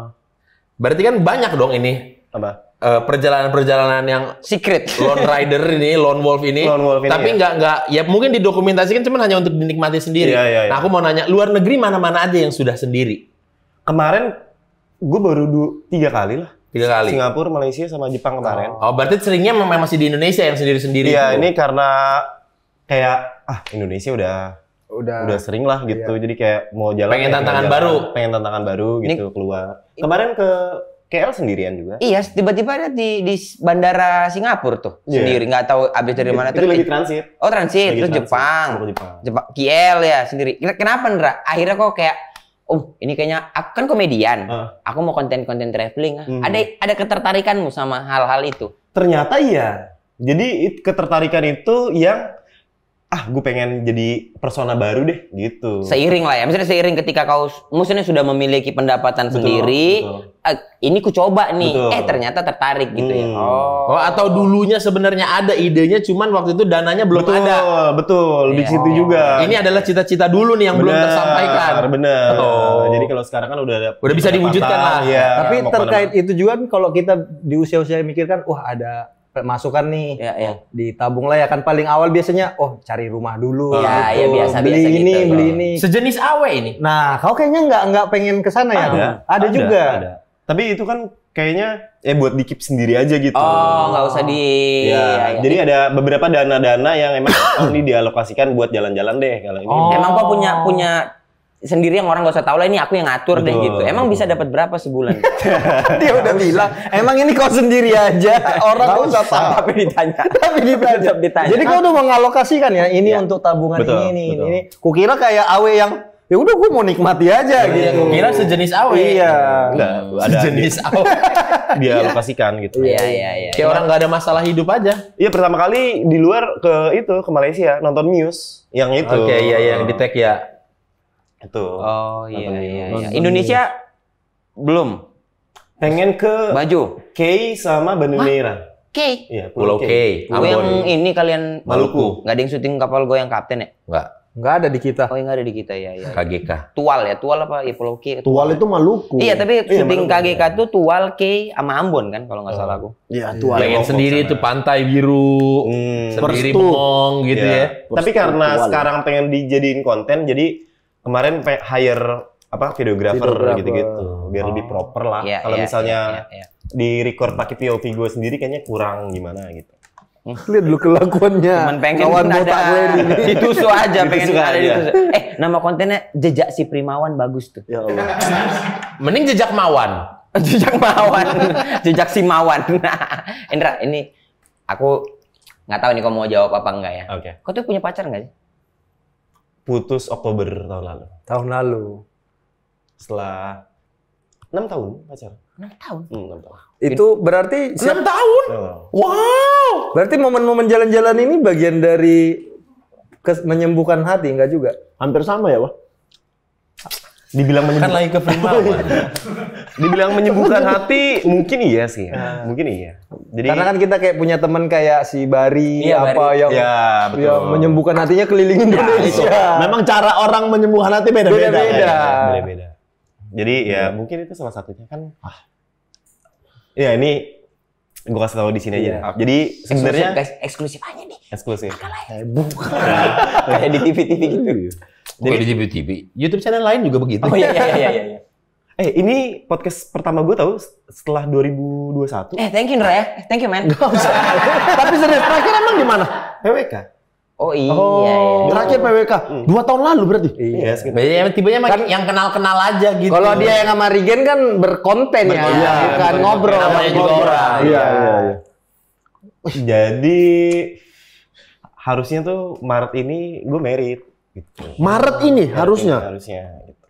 Berarti kan banyak dong ini. Apa? Eh, perjalanan-perjalanan yang secret lone rider ini lone wolf ini, lone wolf ini tapi iya. nggak ya. nggak ya mungkin didokumentasikan cuman hanya untuk dinikmati sendiri. Ya, ya, ya. Nah aku mau nanya luar negeri mana-mana aja yang sudah sendiri. Kemarin gue baru dua, tiga kali lah. Tiga kali. Singapura, Malaysia sama Jepang kemarin. Oh, oh berarti seringnya memang masih di Indonesia yang sendiri-sendiri. Iya, -sendiri ini karena kayak ah Indonesia udah udah udah sering lah gitu. Iya. Jadi kayak mau jalan pengen ya, tantangan jalan, baru, pengen tantangan baru gitu ini, keluar. Kemarin ke KL sendirian juga. Iya, tiba-tiba ada di, di bandara Singapura tuh yeah. sendiri, nggak tahu abis dari iya, mana. Itu, lagi transit. Oh transit, lagi terus transit. Jepang. Jepang. Jepang. KL ya sendiri. Kenapa Nera? Akhirnya kok kayak, oh ini kayaknya aku kan komedian, uh. aku mau konten-konten traveling. Hmm. Ada ada ketertarikanmu sama hal-hal itu? Ternyata iya. Jadi ketertarikan itu yang ah gue pengen jadi persona baru deh gitu. Seiring lah ya, misalnya seiring ketika kau musuhnya sudah memiliki pendapatan betul, sendiri, betul. Eh, ini ku coba nih, betul. eh ternyata tertarik gitu ya. hmm. ya. Oh. oh atau dulunya sebenarnya ada idenya, cuman waktu itu dananya belum betul, ada. Betul, betul di iya. situ juga. Ini adalah cita-cita dulu nih yang bener, belum tersampaikan. benar Oh. Jadi kalau sekarang kan udah ada. Udah bisa diwujudkan lah. Ya, Tapi terkait itu juga kalau kita di usia-usia mikirkan, wah ada masukan nih ya, ya. Oh, ditabung lah ya kan paling awal biasanya oh cari rumah dulu ya, ya gitu. ya biasa, beli biasa gitu. ini gitu. beli ini sejenis awe ini nah kau kayaknya nggak nggak pengen kesana ya ada, ada juga ada. tapi itu kan kayaknya eh buat dikip sendiri aja gitu oh nggak usah di ya, ya, ya. jadi ada beberapa dana-dana yang emang ini dialokasikan buat jalan-jalan deh kalau ini oh. emang kau punya punya sendiri yang orang gak usah tahu lah ini aku yang ngatur dan deh gitu. Emang bisa dapat berapa sebulan? Dia udah bilang, emang ini kau sendiri aja. Orang gak usah tahu. Tapi ditanya. tapi ditanya. ditanya. Jadi kau udah mengalokasikan ya ini iya. untuk tabungan betul, ini ini betul. ini. Kukira kayak awe yang ya udah gue mau nikmati aja ya, gitu. Kira sejenis awe. Iya. Enggak, ada sejenis awe. dia alokasikan gitu. Iya, iya, iya. iya. Kayak ya. orang gak ada masalah hidup aja. Iya, pertama kali di luar ke itu ke Malaysia nonton news yang itu. Oke, okay, iya, iya, yang di tag ya. Itu. Oh iya iya, iya. Indonesia belum. Pengen ke Baju. K sama Banu Merah. K. Iya, Pulau, Pulau K. K. yang ini kalian Maluku. Enggak ada yang syuting kapal gue yang kapten ya? Enggak. Enggak ada di kita. Oh, enggak iya, ada di kita ya, ya. KGK. Tual ya, Tual apa ya Pulau K? Tual, tual itu Maluku. Iya, tapi iya, syuting Maluku. KGK tuh Tual K sama Ambon kan kalau enggak oh. salah aku. Iya, iya Tual. Pengen ya, sendiri sana. itu pantai biru, hmm, sendiri mong gitu ya. ya. Tapi karena tual, sekarang pengen dijadiin konten jadi kemarin hire apa videographer gitu-gitu biar lebih oh. proper lah. Yeah, Kalau yeah, misalnya yeah, yeah, yeah. di record pakai POV gue sendiri kayaknya kurang gimana gitu. Hmm. Lihat dulu kelakuannya. Cuman pengen Lawan ada itu so aja pengen suka ada itu. Eh, nama kontennya Jejak si Primawan bagus tuh. Ya Allah. Mending Jejak Mawan. jejak Mawan. jejak si Mawan. Indra, ini aku nggak tahu nih kau mau jawab apa enggak ya. Oke. Okay. Kau tuh punya pacar enggak sih? putus Oktober tahun lalu. Tahun lalu. Setelah enam tahun pacar. Enam tahun. Hmm, enam tahun. Itu berarti enam tahun. Wow. Berarti momen-momen jalan-jalan ini bagian dari menyembuhkan hati enggak juga? Hampir sama ya, Wah. Kan Dibilang menyembuhkan lagi ke Dibilang menyembuhkan hati, mungkin iya sih. Ya. Mungkin iya. Jadi Karena kan kita kayak punya teman kayak si Bari iya, apa Bari. yang ya, betul. yang menyembuhkan hatinya keliling iya, Indonesia. Ya, Memang cara orang menyembuhkan hati beda-beda. Beda-beda. Iya, beda-beda. Jadi ya ya mungkin itu salah satunya kan. Ah. Ya ini gue kasih tahu di sini aja. Iya. Ah, jadi sebenarnya eksklusif, guys, eksklusif aja nih. Eksklusif. Kayak bukan. Kayak di TV-TV gitu. Bukan di TV. YouTube channel lain juga begitu. Oh iya iya iya iya. iya. Eh, ini podcast pertama gue tau setelah 2021. Eh, thank you, Nra ya. Thank you, man. Gak usah. Tapi serius, terakhir emang di mana? PWK? Oh iya. Oh, iya. iya. Terakhir PWK. Hmm. Dua tahun lalu berarti? Iya. Yes, gitu. Tiba-tiba kan, yang kenal-kenal aja gitu. Kalau dia yang sama Rigen kan berkonten, ya. Iya, bukan iya, iya, ngobrol. Namanya juga orang. Iya, iya, iya, iya. Jadi, harusnya tuh Maret ini gue merit. Gitu. Maret ini Maret harusnya. Ini, harusnya gitu.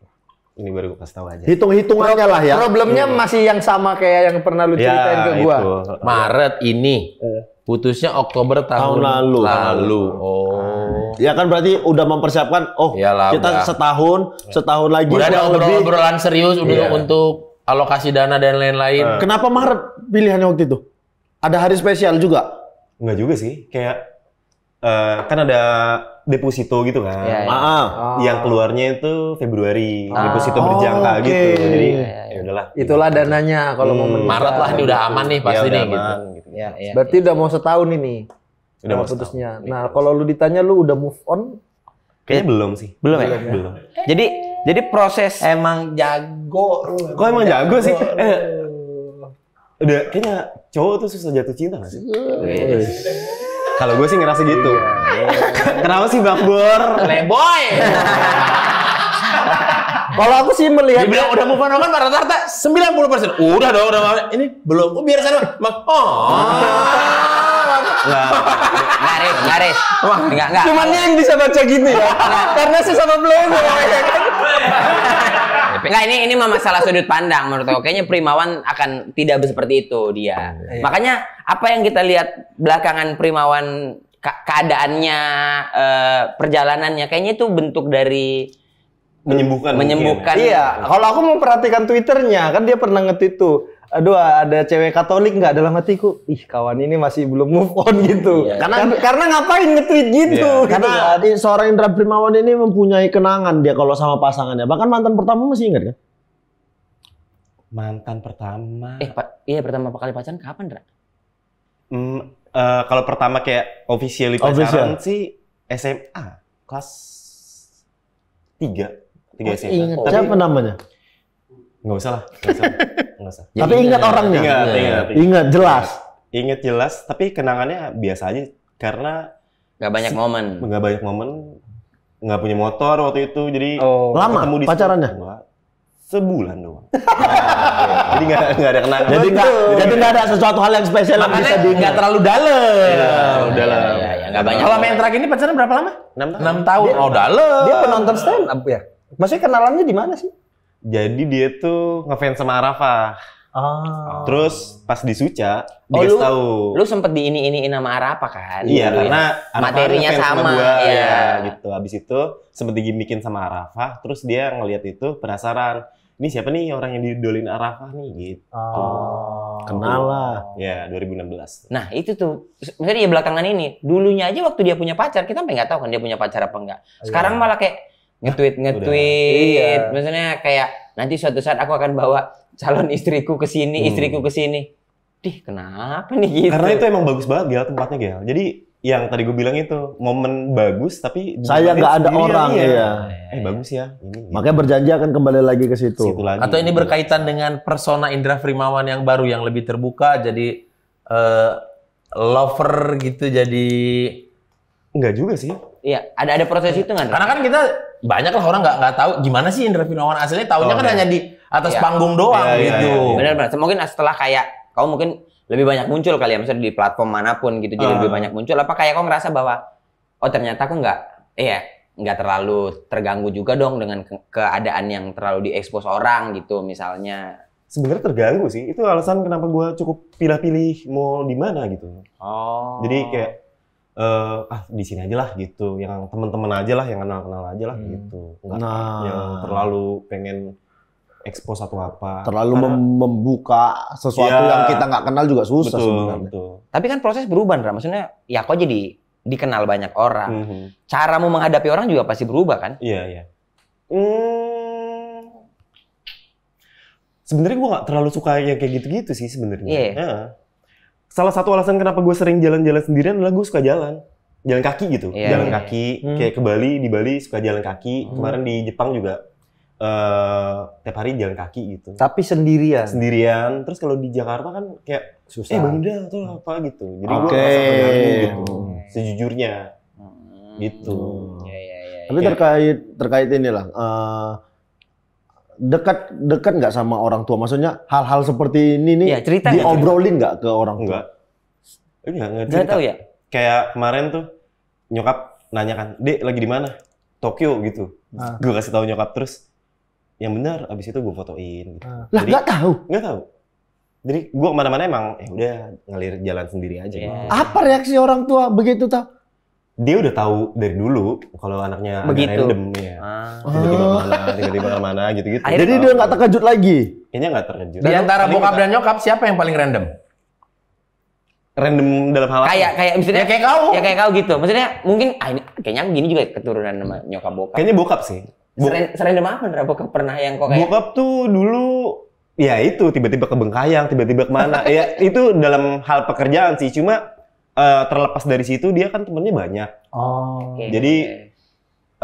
Ini baru gue kasih tahu aja. Hitung-hitungannya lah ya. Problemnya hmm. masih yang sama kayak yang pernah lu ya, ceritain ya, ke gue. Maret ini. Iya. Putusnya Oktober tahun, tahun lalu. lalu. Oh. Ya kan berarti udah mempersiapkan oh Yalah, kita setahun, setahun lagi udah ada obrolan serius udah yeah. untuk alokasi dana dan lain-lain. Eh. Kenapa Maret pilihannya waktu itu? Ada hari spesial juga? Enggak juga sih. Kayak uh, kan ada deposito gitu kan. Ya, ya. Ah, ah. Oh. yang keluarnya itu Februari. Ah. Deposito oh, berjangka okay. gitu. Jadi iya, iya, ya iya. udahlah. Itulah gitu. dananya kalau hmm. mau menikah. Maret lah ini udah gitu. aman nih pasti ya, nih Ya, ya, Berarti ya. udah mau setahun ini. Udah mau putusnya. Setahun. Nah, kalau lu ditanya lu udah move on? Kayaknya belum sih. Belum, ya? Belum. Jadi jadi proses emang jago. Kok emang jago, jago sih? Eh, udah kayaknya cowok tuh susah jatuh cinta gak sih? Kalau gue sih ngerasa gitu. Iya. Kenapa sih Bang Bor? Leboy. Kalau aku sih melihat bilang udah move on kan rata-rata 90%. Udah dong, udah ini belum. Oh, biar sana. Oh. Garis, garis. enggak, Enggak, enggak. Cuman yang bisa baca gini gitu ya. Karena sesama playboy ya kan capek. Nah, ini ini mah masalah sudut pandang menurut aku. Kayaknya Primawan akan tidak seperti itu dia. Oh, iya. Iya. Makanya apa yang kita lihat belakangan Primawan keadaannya eh, perjalanannya kayaknya itu bentuk dari menyembuhkan ya. menyembuhkan. Mungkin. Iya, iya, kalau aku memperhatikan Twitternya kan dia pernah nge-tweet tuh aduh ada cewek Katolik nggak dalam hatiku ih kawan ini masih belum move on gitu iya, karena karena, karena ngapain nge-tweet gitu iya. Gitu karena gitu, kan? seorang Indra Primawan ini mempunyai kenangan dia kalau sama pasangannya bahkan mantan pertama masih ingat kan mantan pertama eh pak iya pertama kali pacaran kapan Dra? Mm, uh, eh, kalau pertama kayak officially pacaran Official. sih SMA kelas tiga tiga oh, SMA. Ingat. Tapi, siapa namanya? Nggak usah lah, nggak usah. usah. tapi ingat orang orangnya. Ingat, iya, ingat, iya. ingat. Ingat jelas. Ingat jelas, tapi kenangannya biasa aja karena nggak banyak momen. Nggak banyak momen. Nggak punya motor waktu itu, jadi oh. lama di pacarannya. Enggak sebulan doang. nah, jadi nggak nggak ada kenangan. Jadi nggak jadi nggak ada sesuatu hal yang spesial Makanya yang bisa di Nggak terlalu dalam. Iya, dalam. ya, ya, iya, nggak banyak. Kalau yang terakhir ini pacaran berapa lama? Enam tahun. Enam tahun. Dia, oh dalam. Dia penonton stand up ya. Maksudnya kenalannya di mana sih? Jadi dia tuh ngefans sama Rafa. Oh. Ah. Terus pas di Suca, oh, lu, tahu. Lu sempet di ini ini nama Arafah kan? Iya, Lalu karena ya? materinya sama, sama gua, iya. ya gitu. Habis itu sempet digimikin sama Arafah, terus dia ngelihat itu penasaran. Ini siapa nih orang yang didolin Arafah nih gitu. Oh. Kenal lah. Ya, 2016. Nah, itu tuh maksudnya ya belakangan ini. Dulunya aja waktu dia punya pacar, kita sampai nggak tahu kan dia punya pacar apa enggak. Iya. Sekarang yeah. malah kayak nge-tweet nge-tweet. Iya. Maksudnya kayak nanti suatu saat aku akan bawa calon istriku ke sini, hmm. istriku ke sini. Dih, kenapa nih gitu? Karena itu emang bagus banget ya tempatnya Gel. Jadi yang tadi gue bilang itu momen bagus tapi saya nggak ada orang ya. ya. Eh bagus ya. Ini, gitu. Makanya berjanji akan kembali lagi ke situ. situ lagi. Atau ini berkaitan dengan persona Indra Frimawan yang baru yang lebih terbuka jadi uh, lover gitu jadi Enggak juga sih. Iya, ada ada proses itu kan. Karena kan kita banyak lah orang nggak nggak tahu gimana sih Indra Firmawan aslinya tahunya kan oh, kan ya. hanya di atas ya. panggung iya, doang ya, gitu. Ya, ya. Benar-benar. Mungkin setelah kayak kamu mungkin lebih banyak muncul kali ya misalnya di platform manapun gitu jadi uh. lebih ah. banyak muncul apa kayak kau ngerasa bahwa oh ternyata aku nggak iya eh, nggak terlalu terganggu juga dong dengan ke keadaan yang terlalu diekspos orang gitu misalnya sebenarnya terganggu sih itu alasan kenapa gue cukup pilih-pilih mau di mana gitu oh jadi kayak uh, ah di sini aja lah gitu yang temen-temen aja lah yang kenal-kenal aja lah hmm. gitu nggak nah. yang terlalu pengen ekspos atau apa terlalu Karena, membuka sesuatu ya, yang kita nggak kenal juga susah betul, sebenarnya betul. tapi kan proses berubah Ra. maksudnya ya kok jadi dikenal banyak orang mm -hmm. caramu menghadapi orang juga pasti berubah kan iya iya hmm. sebenarnya gue nggak terlalu suka yang kayak gitu-gitu sih sebenarnya yeah. Ya salah satu alasan kenapa gue sering jalan-jalan sendirian adalah gue suka jalan jalan kaki gitu yeah, jalan yeah. Iya. kaki hmm. kayak ke Bali di Bali suka jalan kaki hmm. kemarin di Jepang juga uh, tiap hari jalan kaki gitu tapi sendirian sendirian terus kalau di Jakarta kan kayak susah eh bang atau apa gitu jadi okay. gue merasa gitu hmm. sejujurnya hmm. gitu hmm. Iya, yeah, yeah, yeah, tapi terkait terkait inilah uh, dekat dekat nggak sama orang tua? Maksudnya hal-hal seperti ini nih ya, cerita diobrolin nggak ke orang tua? Enggak. Enggak, cerita. tahu ya? Kayak kemarin tuh nyokap nanya kan, "Dek, lagi di mana?" Tokyo gitu. Ah. Gue kasih tahu nyokap terus yang benar abis itu gue fotoin gitu. Ah. Lah nggak tahu? Nggak tahu. Jadi gue kemana-mana emang ya udah ngalir jalan sendiri aja. Yeah. Apa reaksi orang tua begitu tau? dia udah tahu dari dulu kalau anaknya Begitu. Ada random ya. Ah. Tiba-tiba ah. mana tiba-tiba kemana gitu-gitu. Jadi dia nggak terkejut lagi? Kayaknya nggak terkejut. Di antara bokap kita... dan nyokap siapa yang paling random? Random dalam hal kayak kayak misalnya ya kayak kau ya kayak kau gitu maksudnya mungkin ah ini kayaknya gini juga keturunan sama nyokap bokap kayaknya bokap sih Bok Seren, serandom apa nih bokap pernah yang kok kayak bokap tuh dulu ya itu tiba-tiba ke Bengkayang tiba-tiba kemana ya itu dalam hal pekerjaan sih cuma Eh, terlepas dari situ dia kan temennya banyak. Oh. Okay. Jadi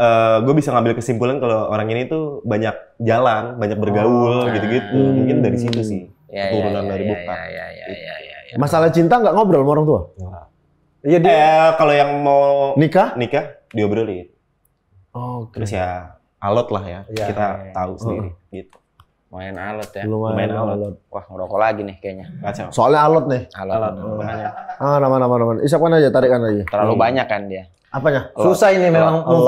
uh, eh, gue bisa ngambil kesimpulan kalau orang ini tuh banyak jalan, banyak oh, bergaul gitu-gitu. Oh. Nah. Mungkin dari situ sih ya, ya keturunan ya, ya, dari ya, ya, Ya, ya, ya, ya, ya. Masalah cinta nggak ngobrol sama orang tua? Iya dia. Eh, kalau yang mau nikah, nikah diobrolin. Oh, okay. Terus ya alot lah ya, ya kita ya, ya. tahu sendiri oh. gitu main alot ya. Lumayan, main alot. alot. Wah, ngerokok lagi nih kayaknya. Kacau. Soalnya alot nih. Alot. alot. alot. Ah, nama nama nama. Isapkan aja, tarikan aja. Terlalu hmm. banyak kan dia. apa Alot. Susah ini memang move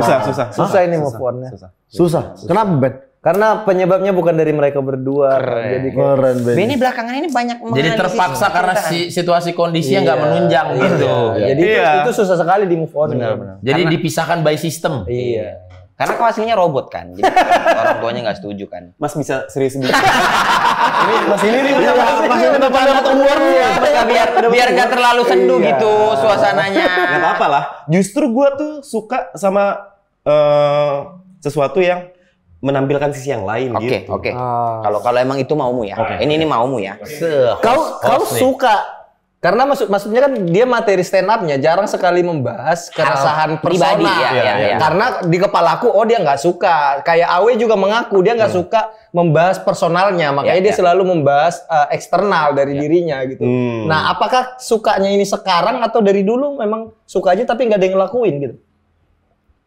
Susah, susah. Susah ini move Susah. susah. susah. Kenapa, Ben? Karena penyebabnya bukan dari mereka berdua. Keren. Jadi keren Ben. Ini belakangan ini banyak Jadi terpaksa karena si, situasi kondisinya nggak iya. menunjang iya. gitu. Iya. Jadi iya. Itu, susah sekali di move on. Benar, Jadi dipisahkan by system. Iya. Karena kau aslinya robot kan, jadi orang tuanya nggak setuju kan. Mas bisa serius sedikit. ini mas ini nih mas, mas ini udah pada umur ya. Biar biar nggak terlalu sendu iya. gitu suasananya. Gak apa-apa lah. Justru gue tuh suka sama uh, sesuatu yang menampilkan sisi yang lain okay, gitu. Oke, okay. oke. Ah. Kalau kalau emang itu maumu ya. Okay. Ini ini maumu ya. Okay. Kau kau suka karena maksud maksudnya kan dia materi stand up jarang sekali membahas keresahan personal. Pribadi, ya, iya, ya, ya, ya. Karena di kepalaku oh dia nggak suka. Kayak Awe juga mengaku dia nggak hmm. suka membahas personalnya, makanya ya, dia ya. selalu membahas uh, eksternal dari ya. dirinya gitu. Hmm. Nah, apakah sukanya ini sekarang atau dari dulu memang suka aja tapi nggak ada yang ngelakuin gitu?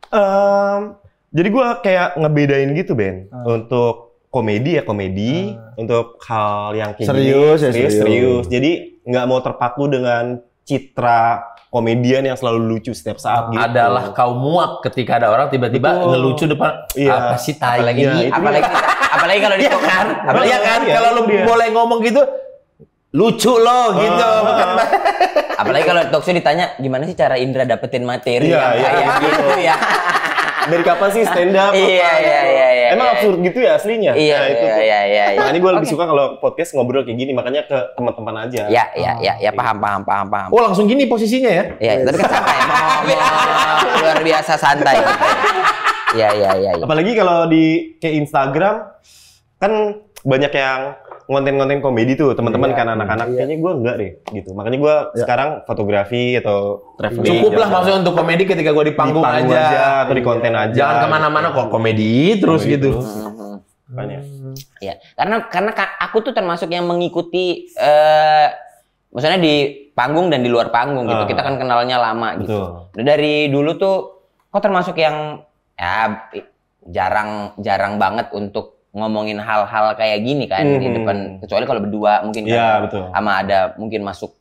Um, jadi gue kayak ngebedain gitu Ben hmm. untuk komedi ya komedi, hmm. untuk hal yang kayak serius, gini, ya, serius serius. Jadi nggak mau terpaku dengan citra komedian yang selalu lucu setiap saat gitu. Adalah kau muak ketika ada orang tiba-tiba Betul. ngelucu depan iya. apa sih tai iya, lagi iya, ini apalagi apalagi kalau dia iya kan apalagi iya, kan kan kalau lu iya. boleh ngomong gitu lucu lo ah. gitu uh, apalagi kalau Toksi ditanya gimana sih cara Indra dapetin materi iya, kan yang kayak iya, gitu ya dari kapan sih stand up? Iya, iya, iya, iya, iya. Emang absurd gitu ya aslinya? Iya, nah, itu iya, iya, iya, iya, Makanya gue lebih okay. suka kalau podcast ngobrol kayak gini, makanya ke teman-teman aja. Iya, iya, oh, iya, iya, iya, paham, paham, paham, paham. Oh, langsung gini posisinya ya? Iya, tapi kan santai, luar biasa santai. Iya, iya, iya. Apalagi kalau di kayak Instagram kan banyak yang ngonten-ngonten komedi tuh teman-teman iya, kan anak-anak iya. kayaknya gue enggak deh gitu makanya gue iya. sekarang fotografi atau traveling cukup lah maksudnya untuk komedi ketika gue di panggung, aja. aja atau di konten iya. aja jangan kemana-mana kok komedi terus komedi gitu, gitu. Banyak. Hmm. Ya, karena karena aku tuh termasuk yang mengikuti uh, maksudnya di panggung dan di luar panggung gitu. Uh, Kita kan kenalnya lama gitu. Betul. Nah, dari dulu tuh kok termasuk yang ya jarang jarang banget untuk ngomongin hal-hal kayak gini kan mm-hmm. di mhm. depan kecuali kalau berdua mungkin yeah, kan. betul. sama ada mungkin masuk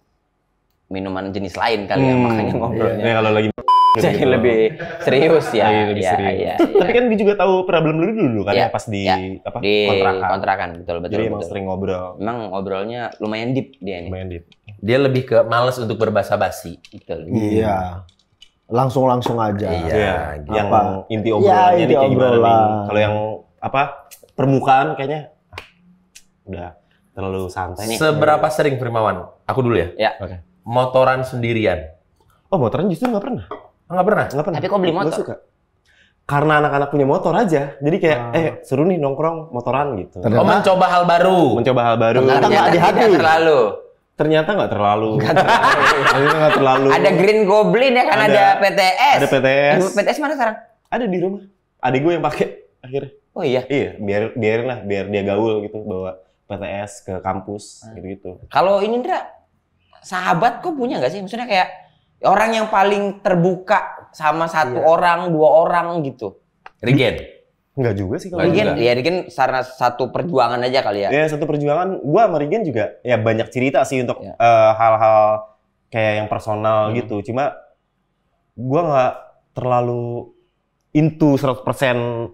minuman jenis lain kali mm, ya hmm, makanya iya. ngobrolnya. Yeah. kalau lagi jadi gitu. lebih serius ya. Lagi lebih ya, serius. Ya, ya. Tapi iya. kan dia juga tahu problem lu dulu kan iya, ya, pas di ya. apa di kontrakan. kontrakan betul betul. Jadi betul. emang sering ngobrol. Emang ngobrolnya lumayan deep dia ini. Lumayan deep. Dia lebih ke males untuk berbahasa basi. Betul. Iya. Langsung langsung aja. Iya. Gitu. Ya, yang inti obrolannya ya, inti obrolan. Kalau yang apa permukaan kayaknya udah terlalu santai nih. Seberapa sering Firmawan? Aku dulu ya. Ya. Oke. Motoran sendirian. Oh, motoran justru nggak pernah. Nggak pernah. Nggak pernah. Tapi kok beli motor? Gak suka. Karena anak-anak punya motor aja, jadi kayak ah. eh seru nih nongkrong motoran gitu. Oh, ternyata, oh mencoba hal baru. Mencoba hal baru. Ternyata nggak Terlalu. Ternyata nggak terlalu. Nggak terlalu. ternyata terlalu. Ada Green Goblin ya kan ada, ada PTS. Ada PTS. PTS mana sekarang? Ada di rumah. Ada gue yang pakai akhirnya. Oh iya. Iya, biar biarin lah, biar dia gaul gitu bawa PTS ke kampus hmm. gitu-gitu. Kalau ini Indra, sahabat kok punya nggak sih? Maksudnya kayak orang yang paling terbuka sama satu iya. orang, dua orang gitu. Regen. Enggak juga sih kalau Regen, ya Regen karena satu perjuangan aja kali ya. Iya, satu perjuangan. Gua sama Regen juga ya banyak cerita sih untuk iya. eh, hal-hal uh, kayak yang personal hmm. gitu. Cuma gua nggak terlalu into 100%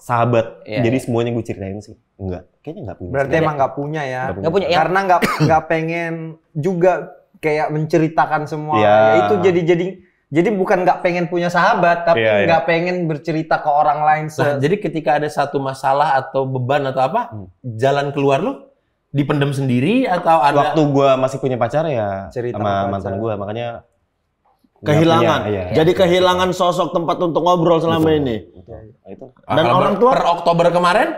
sahabat. Yeah, Jadi yeah. semuanya gue ceritain sih. Enggak, kayaknya enggak punya. Berarti emang enggak punya ya. Enggak punya. punya. Karena enggak enggak pengen juga kayak menceritakan semua. Yeah. Ya itu jadi jadi jadi bukan nggak pengen punya sahabat, tapi iya, iya. nggak yeah, yeah. pengen bercerita ke orang lain. Nah, jadi ketika ada satu masalah atau beban atau apa, hmm. jalan keluar lu dipendam sendiri atau ada? Waktu gue masih punya pacar ya cerita sama pacar. mantan gue, makanya kehilangan. Iya, ya, ya, Jadi kehilangan sosok tempat untuk ngobrol selama ini. Nah, itu. Dan orang tua per Oktober kemarin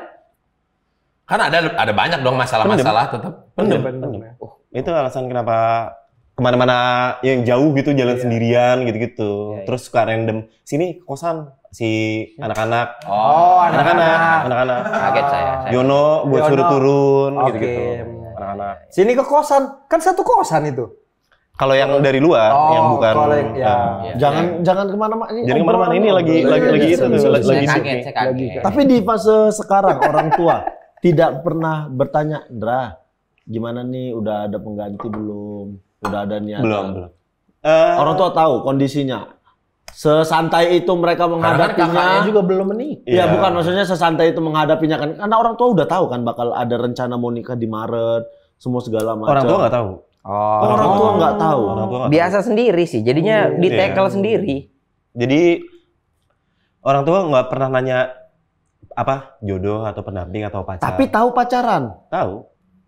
kan ada ada banyak dong masalah-masalah tetap pendem. Iya, ya. Oh, itu alasan kenapa kemana-mana yang jauh gitu jalan yeah. sendirian gitu-gitu. yeah, iya. Terus suka random sini kosan si iya. anak-anak. Oh, anak-anak. Anak-anak. Kaget saya. saya. Yono buat suruh turun gitu-gitu. Anak-anak. Sini ke kosan, kan satu kosan itu. Kalau yang dari luar, oh, yang bukan. Kalau ya. ya. Jangan ya. jangan kemana-mana. Ini jangan kemana-mana ini lagi lagi lagi itu lagi lagi, lagi. Tapi di fase sekarang orang tua tidak pernah bertanya, Dra, gimana nih? Udah ada pengganti belum? Udah ada niat Belum belum. Uh, orang tua tahu kondisinya sesantai itu mereka kan menghadapinya. Karena juga belum menikah. Iya, ya, bukan maksudnya sesantai itu menghadapinya kan karena orang tua udah tahu kan bakal ada rencana mau nikah di Maret, semua segala macam. Orang tua nggak tahu. Oh. oh. Orang tua nggak tahu. tua gak Biasa tahu. sendiri sih. Jadinya oh, di tackle iya. sendiri. Jadi orang tua nggak pernah nanya apa jodoh atau pendamping atau pacar. Tapi tahu pacaran. Tahu.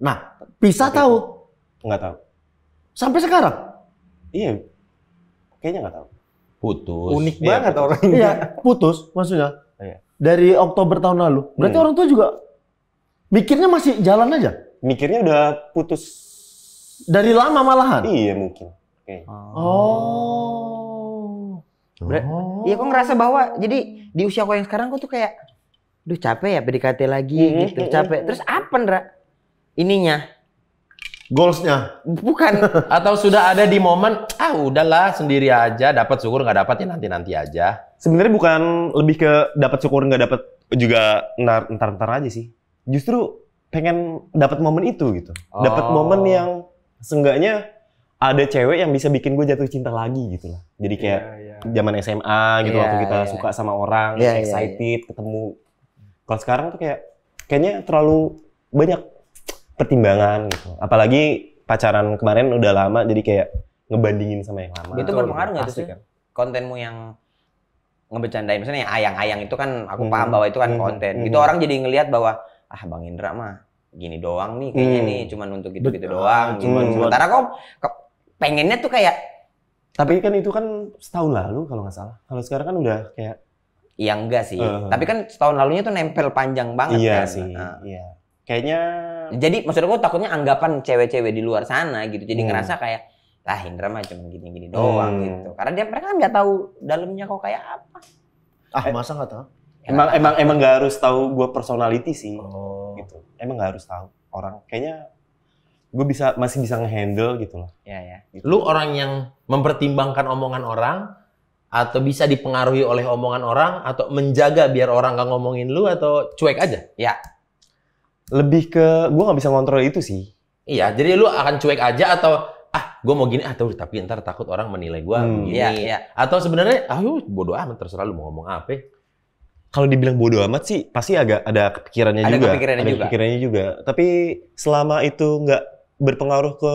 Nah, bisa Tapi tahu. Nggak tahu. Sampai sekarang? Iya. Kayaknya nggak tahu. Putus. Unik iya, banget putus. orang Iya, putus maksudnya. Iya. Dari Oktober tahun lalu. Berarti hmm. orang tua juga mikirnya masih jalan aja. Mikirnya udah putus dari lama malahan? Iya mungkin. Okay. Oh. Ber oh. Iya, kok ngerasa bahwa jadi di usia kau yang sekarang kok tuh kayak, duh capek ya PDKT lagi -hmm. gitu, mm-hmm, capek. Mm-hmm. Terus apa Ndra? Ininya? Goalsnya? Bukan. Atau sudah ada di momen, ah udahlah sendiri aja, dapat syukur nggak dapat ya nanti nanti aja. Sebenarnya bukan lebih ke dapat syukur nggak dapat juga ntar ntar aja sih. Justru pengen dapat momen itu gitu. Oh. Dapat momen yang seenggaknya ada cewek yang bisa bikin gue jatuh cinta lagi gitu lah. Jadi iya, kayak yeah, yeah. zaman SMA gitu yeah, waktu kita yeah. suka sama orang, yeah, iya, iya. excited yeah, yeah. ketemu. Kalau sekarang tuh kayak kayaknya terlalu banyak pertimbangan gitu. Apalagi pacaran kemarin udah lama jadi kayak ngebandingin sama yang lama. Itu berpengaruh nggak sih? Kan? Kontenmu yang ngebecandain misalnya ayang-ayang itu kan aku hmm. paham bahwa itu kan konten. Hmm. Itu orang jadi ngelihat bahwa ah Bang Indra mah gini doang nih kayaknya hmm. nih cuman untuk gitu-gitu doang. Cuman, gitu. hmm. Sementara kok pengennya tuh kayak tapi kan itu kan setahun lalu kalau nggak salah. Kalau sekarang kan udah kayak Iya enggak sih. Uh. Tapi kan setahun lalunya tuh nempel panjang banget iya kan. Sih. Nah. Iya Kayaknya jadi maksud aku takutnya anggapan cewek-cewek di luar sana gitu. Jadi hmm. ngerasa kayak lah Indra mah cuma gini-gini doang hmm. gitu. Karena dia mereka kan nggak tahu dalamnya kok kayak apa. Ah, masa nggak tahu? emang emang emang nggak harus tahu gua personality sih. Oh gitu emang nggak harus tahu orang kayaknya gue bisa masih bisa ngehandle gitu loh ya ya gitu. lu orang yang mempertimbangkan omongan orang atau bisa dipengaruhi oleh omongan orang atau menjaga biar orang gak ngomongin lu atau cuek aja ya lebih ke gue nggak bisa ngontrol itu sih iya jadi lu akan cuek aja atau ah gue mau gini ah tapi ntar takut orang menilai gue hmm, gini iya, Ya. atau sebenarnya ah bodoh amat terserah lu mau ngomong apa kalau dibilang bodoh amat sih pasti agak ada kepikirannya ada juga. Kepikirannya ada juga. kepikirannya juga. Tapi selama itu nggak berpengaruh ke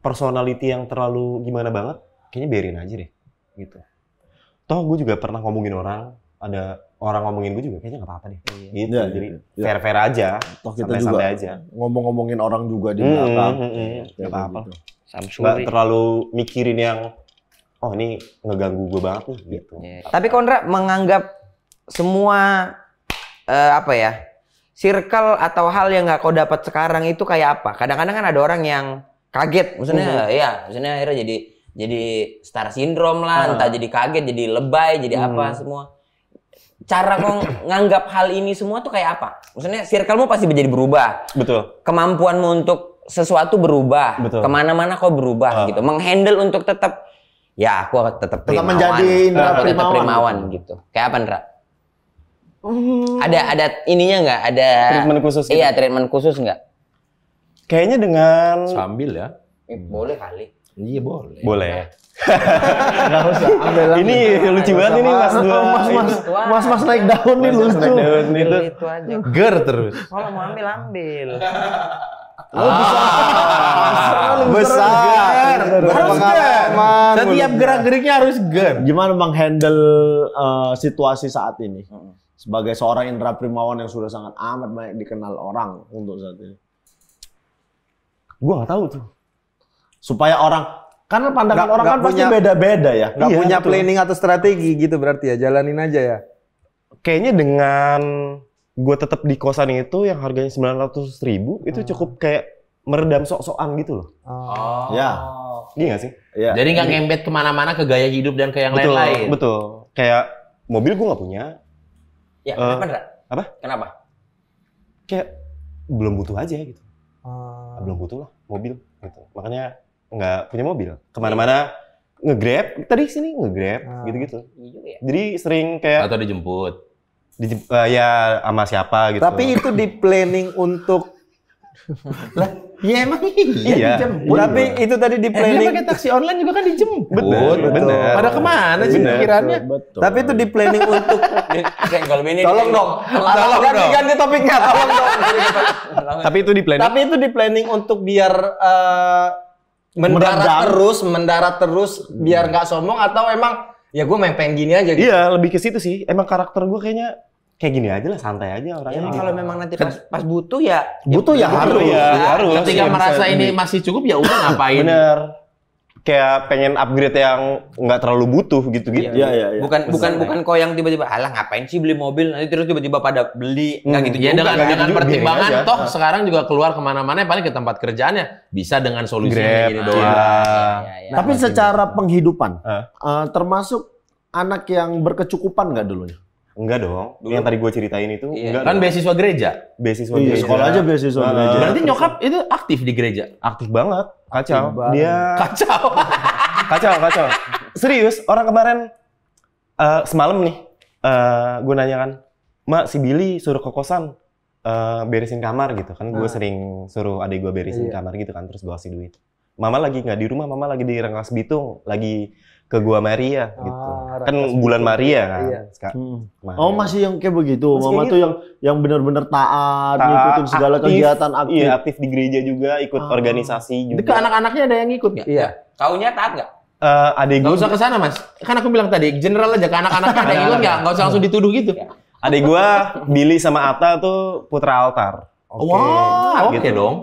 personality yang terlalu gimana banget, kayaknya biarin aja deh gitu. Toh gue juga pernah ngomongin orang, ada orang ngomongin gue juga kayaknya nggak apa-apa deh. Iya. Gitu. Ya, Jadi gitu. iya. fair fair aja. Toh kita santai juga aja. ngomong-ngomongin orang juga di hmm, hmm, belakang. Hmm, hmm, hmm. Iya, Gak apa-apa. Gitu. Nggak terlalu mikirin yang oh ini ngeganggu gue banget nih gitu. Yeah. Tapi Kondra menganggap semua uh, apa ya circle atau hal yang nggak kau dapat sekarang itu kayak apa? Kadang-kadang kan ada orang yang kaget, maksudnya -huh. Mm-hmm. ya, maksudnya akhirnya jadi jadi star syndrome lah, -huh. Ah. entah jadi kaget, jadi lebay, jadi -huh. apa mm-hmm. semua. Cara kau nganggap hal ini semua tuh kayak apa? Maksudnya circlemu pasti menjadi berubah. Betul. Kemampuanmu untuk sesuatu berubah. Betul. Kemana-mana kau berubah uh. gitu. Menghandle untuk tetap ya aku tetap primawan. Tetap menjadi indra primawan. primawan gitu. Kayak apa, Ndra? Oh. Ada ada ininya nggak? Ada treatment khusus? Gitu? Iya treatment khusus nggak? Kayaknya dengan sambil ya. Eh, boleh kali. Iya boleh. Boleh. Enggak usah. Ambil ini lucu banget ini mas dua. Mas mas mas mas naik daun nih lucu. Naik daun itu. Itu aja. Ger terus. Kalau mau ambil ambil. Oh, ah. besar. Besar. Harus ger. Setiap gerak-geriknya harus ger. Gimana menghandle uh, situasi saat ini? Hmm sebagai seorang Indra Primawan yang sudah sangat amat banyak dikenal orang untuk saat ini? Gua nggak tahu tuh. Supaya orang karena pandangan gak, orang gak kan punya, pasti beda-beda ya. Gak iya, punya betul. planning atau strategi gitu berarti ya, jalanin aja ya. Kayaknya dengan gue tetap di kosan itu yang harganya sembilan ratus ribu itu ah. cukup kayak meredam sok-sokan gitu loh. Oh. Ya. Iya gak sih? Ya. Jadi nggak ngembet kemana-mana ke gaya hidup dan ke yang lain-lain. Betul, betul. Kayak mobil gue nggak punya, Ya, uh, kenapa, enggak Apa? Kenapa? Kayak belum butuh aja gitu. Uh. Belum butuh lah mobil gitu. Makanya nggak punya mobil. Kemana-mana ngegrab, tadi sini ngegrab uh. gitu-gitu. Iya, iya. Jadi sering kayak atau dijemput. Di, uh, eh, ya sama siapa gitu. Tapi itu di planning untuk lah, ya emang iya. iya. Dijemput. Tapi itu tadi di planning. Eh, pakai taksi online juga kan dijemput. Betul, betul. Pada kemana sih pikirannya? Tapi itu di planning untuk mini. Tolong dong. Tolong dong. Ganti topiknya, tolong dong. Tapi itu di planning. Tapi itu di planning untuk biar uh, mendarat terus, mendarat terus biar hmm. nggak sombong atau emang ya gue main pengen gini aja gitu. Iya, lebih ke situ sih. Emang karakter gue kayaknya kayak gini aja lah santai aja orangnya. Ya, kalau memang nanti kan pas, pas butuh ya butuh ya, ya harus ya, ya harus. Ketika ya, merasa ini masih cukup ya udah ngapain. Bener. Kayak pengen upgrade yang nggak terlalu butuh gitu-gitu. Iya, iya, iya. Bukan Besar bukan ya. bukan kau yang tiba-tiba alah ngapain sih beli mobil nanti terus tiba-tiba pada beli nggak hmm. gitu. Ya dengan dengan gitu juga, pertimbangan iya aja. toh nah. sekarang juga keluar kemana-mana paling ke tempat kerjaannya bisa dengan solusi Grab, gini doang. Ya. Ya, ya, Tapi nah, secara gitu. penghidupan uh, termasuk anak yang berkecukupan nggak dulunya? Enggak dong. Dulu. Yang tadi gue ceritain itu iya. enggak. Kan beasiswa gereja. Beasiswa iya, Sekolah aja beasiswa nah, gereja. Berarti nyokap itu aktif di gereja. Aktif banget. Kacau. Aktif Dia kacau. kacau, kacau. Serius, orang kemarin uh, semalam nih uh, eh, gue nanya kan, "Mak, si Billy suruh ke kosan uh, beresin kamar gitu." Kan gue nah. sering suruh adik gue beresin iya. kamar gitu kan, terus gue kasih duit. Mama lagi nggak di rumah, mama lagi di Rangkas Bitung, lagi ke gua Maria ah, gitu. Kan bulan Maria kan. Iya. Hmm. Oh, masih yang kayak begitu. Masih Mama gitu. tuh yang yang benar-benar taat, taat, ngikutin segala aktif, kegiatan iya, aktif. Iya, aktif di gereja juga, ikut ah. organisasi juga. Ke anak-anaknya ada yang ikut nggak? Iya. Taunya taat nggak? Uh, eh, adek gak usah ke sana, Mas. Kan aku bilang tadi general aja ke anak-anaknya ada yang iya. ikut nggak? Nggak usah langsung iya. dituduh gitu. Adik gua Billy sama Ata tuh putra altar. Oke. Okay. Wow, gitu. oke okay dong.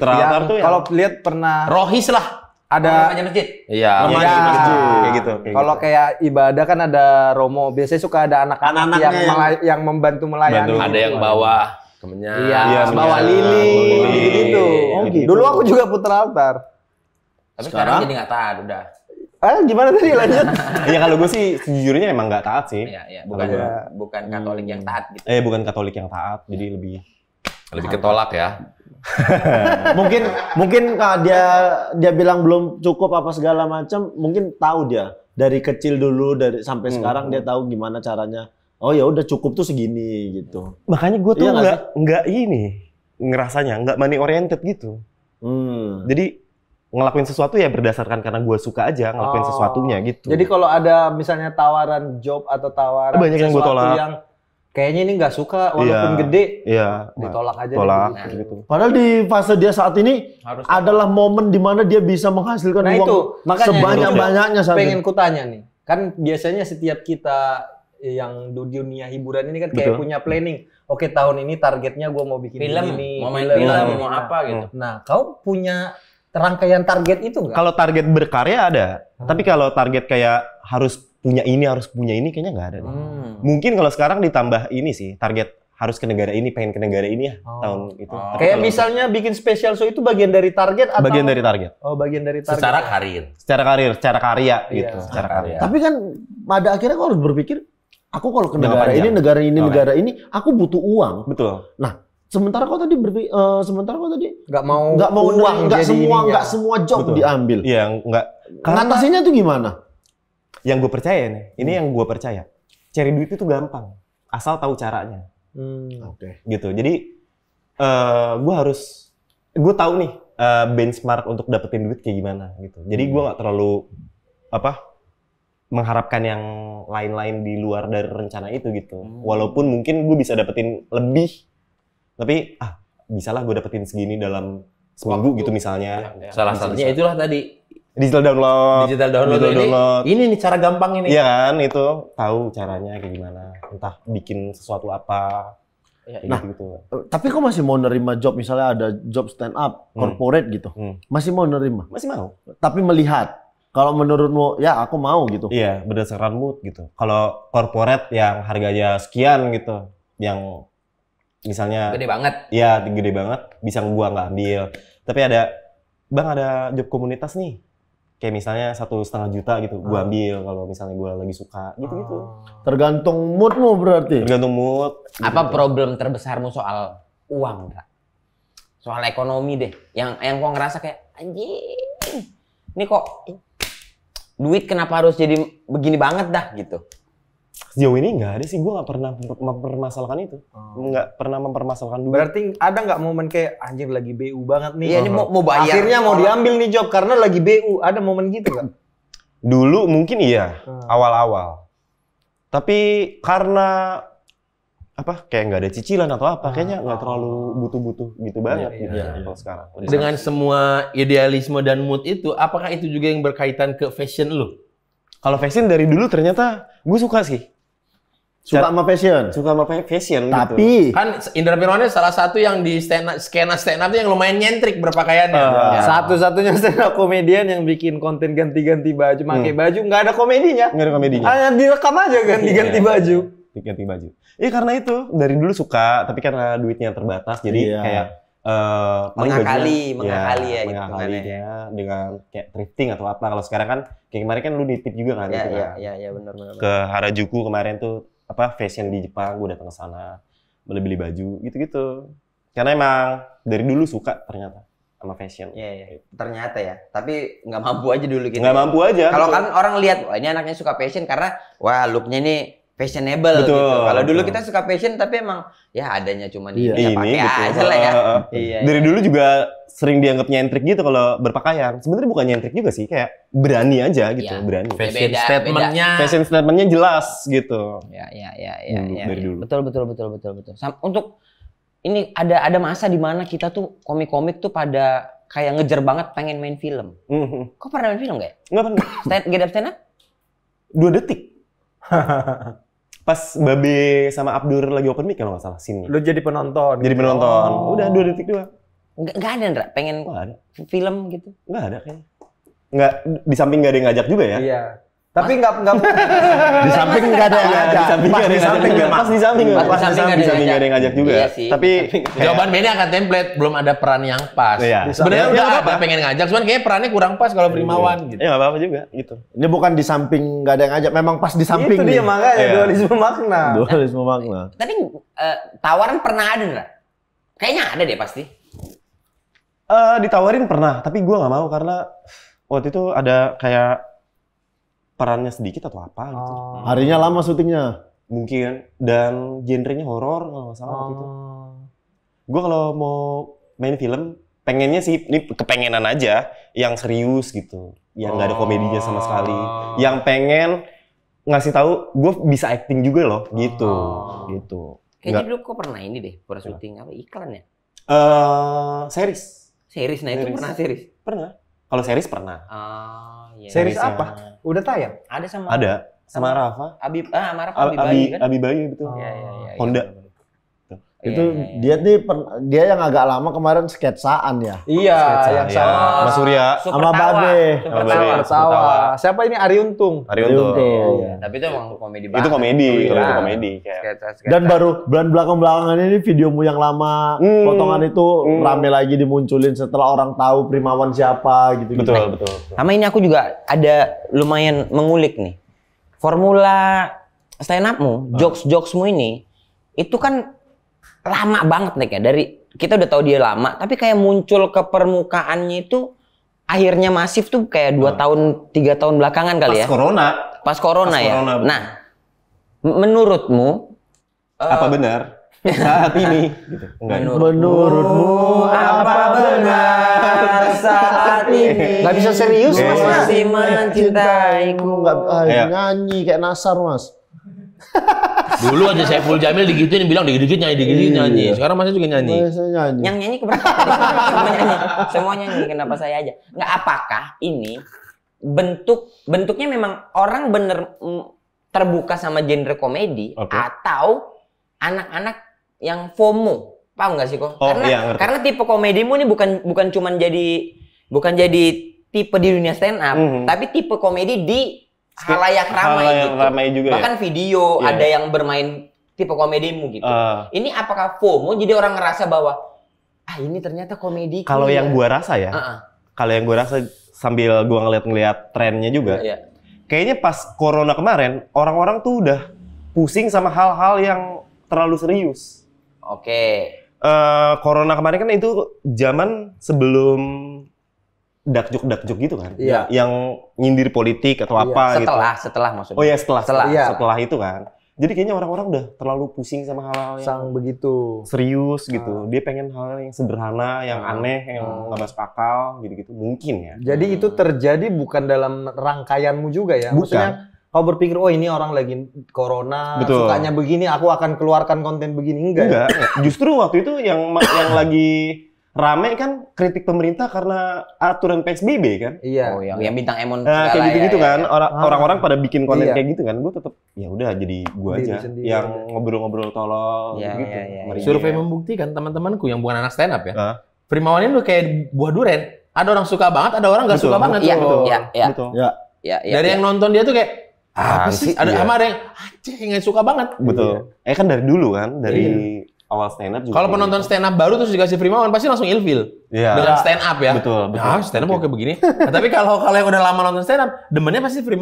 Putra ya, tuh ya. Kalau lihat pernah Rohis lah ada oh, remaja masjid. Iya. Remaja ya. masjid kayak gitu. Kalau gitu. kayak ibadah kan ada romo, biasanya suka ada anak-anak yang, yang yang membantu melayani. Bantu. Ada yang bawa kemenyan. Iya, ya, bawa lili, gitu. Oh, gitu. Dulu aku gitu. juga putra altar. Tapi sekarang, sekarang jadi nggak taat udah. Eh gimana tadi lanjut? Iya kalau gue sih sejujurnya emang nggak taat sih. Iya, iya. Bukan bukan Katolik yang taat gitu. Eh bukan Katolik yang taat, jadi lebih lebih ketolak ya. mungkin mungkin kak dia dia bilang belum cukup apa segala macam mungkin tahu dia dari kecil dulu dari sampai hmm. sekarang dia tahu gimana caranya oh ya udah cukup tuh segini gitu makanya gue tuh iya nggak ini ngerasanya nggak money oriented gitu hmm. jadi ngelakuin sesuatu ya berdasarkan karena gue suka aja ngelakuin oh. sesuatunya gitu jadi kalau ada misalnya tawaran job atau tawaran banyak yang gue tolak yang kayaknya ini nggak suka walaupun yeah. gede yeah. ditolak aja tolak nah, gitu. Padahal di fase dia saat ini Harus adalah tahu. momen dimana dia bisa menghasilkan nah, uang itu. Makanya sebanyak banyaknya. Saat pengen kutanya nih, kan biasanya setiap kita yang di dunia hiburan ini kan kayak Betul. punya planning. Oke tahun ini targetnya gue mau bikin film, ini, mau main film, film mau nah, apa gitu. Hmm. Nah kau punya rangkaian target itu nggak? Kalau target berkarya ada, hmm. tapi kalau target kayak harus punya ini harus punya ini kayaknya nggak ada deh. Hmm. Mungkin kalau sekarang ditambah ini sih target harus ke negara ini, pengen ke negara ini ya oh. tahun itu. Oh. Kayak misalnya itu. bikin special show itu bagian dari target atau bagian dari target. Oh, bagian dari target. Secara karir. Secara karir, secara karya iya. gitu, secara karya. Tapi kan pada akhirnya kalau harus berpikir aku kalau ke negara ini, negara ini, negara ini, aku butuh uang. Betul. Nah, sementara kau tadi berpikir, uh, eh, sementara kau tadi nggak mau nggak mau uang, nggak semua nggak ya. semua job Betul. diambil. Iya, nggak. Ngatasinya tuh gimana? yang gue percaya nih ini hmm. yang gue percaya cari duit itu gampang asal tahu caranya hmm. oke okay. gitu jadi uh, eh, gue harus gue tahu nih uh, benchmark untuk dapetin duit kayak gimana gitu jadi gue hmm. nggak terlalu apa mengharapkan yang lain-lain di luar dari rencana itu gitu hmm. walaupun mungkin gue bisa dapetin lebih tapi ah bisalah gue dapetin segini dalam seminggu gitu misalnya ya, ya. salah satunya itulah tadi Digital download. Digital download. Digital download. Ini, ini nih cara gampang ini. Iya kan, itu tahu caranya kayak gimana. Entah bikin sesuatu apa. Ya, nah, gitu. tapi kok masih mau nerima job misalnya ada job stand up hmm. corporate hmm. gitu, hmm. masih mau nerima? Masih mau. Tapi melihat kalau menurutmu ya aku mau gitu. Iya berdasarkan mood gitu. Kalau corporate yang harganya sekian gitu, yang misalnya gede banget. Iya gede banget, bisa gua nggak ambil. Tapi ada bang ada job komunitas nih kayak misalnya satu setengah juta gitu gue ah. ambil kalau misalnya gue lagi suka gitu gitu Tergantung moodmu berarti. tergantung mood gitu. Apa problem terbesarmu soal uang, Ra? Soal ekonomi deh. Yang yang gua ngerasa kayak anjing. Ini kok duit kenapa harus jadi begini banget dah gitu sejauh ini nggak ada sih gue nggak pernah mempermasalahkan itu oh. nggak hmm. pernah mempermasalahkan dulu berarti ada nggak momen kayak anjir lagi bu banget nih iya ini mau, mau bayar akhirnya mau iya. diambil nih job karena lagi bu ada momen gitu nggak dulu mungkin iya hmm. awal-awal tapi karena apa kayak nggak ada cicilan atau apa kayaknya nggak ah. terlalu butuh-butuh gitu iya, banget iya, gitu iya, iya. kalau sekarang dengan semua idealisme dan mood itu apakah itu juga yang berkaitan ke fashion lo kalau fashion dari dulu ternyata gue suka sih. Suka sama fashion. Suka sama fashion. Gitu. Tapi gitu. kan Indra Pirwana salah satu yang di stand up, skena stand up yang lumayan nyentrik berpakaiannya. Uh, ya. Satu-satunya stand up komedian yang bikin konten ganti-ganti baju, pakai hmm. baju nggak ada komedinya. Nggak ada komedinya. Hanya direkam aja iya. ganti-ganti yeah. baju. Ganti-ganti baju. Iya karena itu dari dulu suka, tapi karena duitnya terbatas, jadi yeah. kayak Eh, mengakali, mengakali ya, ya mengakalinya gitu kan, ya. dengan kayak thrifting atau apa. Kalau sekarang kan kayak kemarin kan lu nitip juga kan ya, gitu ya, kan. Ya, ya, benar benar. Ke Harajuku kemarin tuh apa fashion di Jepang, gue datang ke sana beli-beli baju gitu-gitu. Karena emang dari dulu suka ternyata sama fashion. Iya, iya. Ternyata ya. Tapi nggak mampu aja dulu gitu. Nggak mampu aja. Kalau gitu. kan orang lihat, wah ini anaknya suka fashion karena wah looknya ini fashionable gitu. Betul. gitu. Kalau dulu kita suka fashion tapi emang ya adanya cuma iya. di ini pakai gitu. aja lah ya. Iya, iya, Dari iya. dulu juga sering dianggap nyentrik gitu kalau berpakaian. Sebenarnya bukan nyentrik juga sih, kayak berani aja gitu, iya. berani. Fashion statementnya, fashion statementnya jelas gitu. Ya, ya, ya, ya, Hmm, ya, dari ya. dulu. Betul, betul, betul, betul, betul. Sam untuk ini ada ada masa di mana kita tuh komik-komik tuh pada kayak ngejar banget pengen main film. Mm -hmm. Kok pernah main film gak ya? Enggak pernah. Stand, get up stand up? Dua detik. pas Babe sama Abdur lagi open mic ya, kalau nggak salah sini. lo jadi penonton. Jadi gitu. penonton. Oh. Udah dua detik dua. Enggak, enggak ada Ndra, pengen enggak ada. film gitu. Enggak ada kayaknya. Enggak di samping enggak ada yang ngajak juga ya? Iya. Tapi enggak enggak di samping nggak ada yang ngajak. Di samping nggak ada yang Pas di samping nggak ngajak. Di samping ada yang ngajak juga. Iya tapi jawaban beda akan template belum ada peran yang pas. Iya. Sebenarnya ya, udah ada ya, ya. pengen ngajak, cuman kayaknya perannya kurang pas kalau Primawan iya. gitu. Ya nggak apa-apa juga gitu. Ini bukan di samping nggak ada yang ngajak, memang pas di samping. Itu dia makanya iya. dualisme makna. Dualisme makna. Eh, tadi eh, tawaran pernah ada enggak? Kayaknya ada deh pasti. Eh ditawarin pernah, tapi gua nggak mau karena waktu itu ada kayak perannya sedikit atau apa gitu. Oh. Harinya lama syutingnya? Mungkin dan genrenya horor kalau nggak salah oh. itu. Gue kalau mau main film pengennya sih ini kepengenan aja yang serius gitu, yang nggak oh. ada komedinya sama sekali, yang pengen ngasih tahu gue bisa acting juga loh gitu oh. gitu. Kayaknya dulu kok pernah ini deh, pernah syuting apa iklan ya? Eh, uh, series. Series, nah series. itu pernah series? Pernah. Kalau series pernah. Oh, iya. Series apa? Udah tayang? Ada sama Ada sama Rafa. Abi ah sama Rafa Abi, Abi kan? Abi Bayu betul. Iya, iya iya iya. Honda. Ya, Iya, itu yeah. Iya. dia nih dia yang agak lama kemarin sketsaan ya. Iya, sketsaan, yang iya. sama ya. Mas Surya sama Babe. Sama Siapa ini Ari Untung? Ari Untung. iya. Oh. Tapi itu emang komedi banget. Itu komedi, oh, iya. itu komedi kayak. Sketsa, sketsa. Dan baru bulan belakang-belakangan ini videomu yang lama hmm. potongan itu hmm. rame lagi dimunculin setelah orang tahu Primawan siapa gitu. Betul, gitu. betul, betul. Sama ini aku juga ada lumayan mengulik nih. Formula stand upmu, ah. jokes-jokesmu ini itu kan lama banget nih naiknya dari kita udah tahu dia lama tapi kayak muncul ke permukaannya itu akhirnya masif tuh kayak dua nah. tahun tiga tahun belakangan kali pas ya corona pas corona pas ya corona. nah menurutmu eh, apa uh, benar saat ini gitu. menurutmu, menurutmu apa benar saat ini nggak bisa serius mas masih mencintaiku nggak ah, iya. nyanyi kayak nasar mas Dulu aja saya full Jamil digituin bilang digigit nyanyi digigit iya. nyanyi. Sekarang masih juga nyanyi. Masih nyanyi. Yang nyanyi keberapa Semua nyanyi. Semua nyanyi kenapa saya aja? Enggak apakah ini bentuk bentuknya memang orang bener mm, terbuka sama genre komedi okay. atau anak-anak yang FOMO. Paham enggak sih kok? Oh, karena iya, karena tipe komedimu ini bukan bukan cuman jadi bukan jadi tipe di dunia stand up, mm -hmm. tapi tipe komedi di halayak ramai halayak gitu. ramai juga ya? bahkan ya? video yeah. ada yang bermain tipe komedimu gitu uh. ini apakah FOMO jadi orang ngerasa bahwa ah ini ternyata komedi kalau ya. yang gua rasa ya uh -uh. kalau yang gua rasa sambil gua ngeliat-ngeliat trennya juga uh, iya. yeah. kayaknya pas corona kemarin orang-orang tuh udah pusing sama hal-hal yang terlalu serius oke okay. uh, eh, corona kemarin kan itu zaman sebelum dakjuk dakjuk gitu kan iya. yang nyindir politik atau iya, apa setelah, gitu setelah setelah maksudnya oh ya setelah setelah setelah, iya. setelah itu kan jadi kayaknya orang-orang udah terlalu pusing sama hal-hal yang Sang begitu serius nah. gitu ah. dia pengen hal yang sederhana yang ah. aneh yang ah. nggak nah. masuk akal gitu-gitu mungkin ya jadi hmm. itu terjadi bukan dalam rangkaianmu juga ya bukan. maksudnya kau berpikir oh ini orang lagi corona Betul. sukanya begini aku akan keluarkan konten begini enggak, ya? enggak. justru waktu itu yang yang lagi rame kan kritik pemerintah karena aturan PSBB kan? Iya. Oh, yang, yang bintang Emon nah, kayak ya, gitu-gitu ya, kan. Ya, ya. Orang, ah. pada bikin konten iya. kayak gitu kan. Gue tetap ya udah jadi gue aja sendiri. yang ngobrol-ngobrol tolong ya, gitu. Ya, ya, ya. Survei membuktikan teman-temanku yang bukan anak stand up ya. Ah. Primawan itu kayak buah duren. Ada orang suka banget, ada orang nggak suka betul, banget. Iya, betul. Iya, iya. Betul. Ya. Ya, ya, Dari ya. yang nonton dia tuh kayak apa sih? Ada iya. ada yang anjing yang suka banget. Betul. Iya. Eh kan dari dulu kan, dari iya awal stand up juga. Kalau penonton gitu. stand up baru terus dikasih free pasti langsung ilfil. Iya. Yeah. Dengan stand up ya. Betul, betul. Nah, stand up oke begini. Nah, tapi kalau kalau yang udah lama nonton stand up, demennya pasti free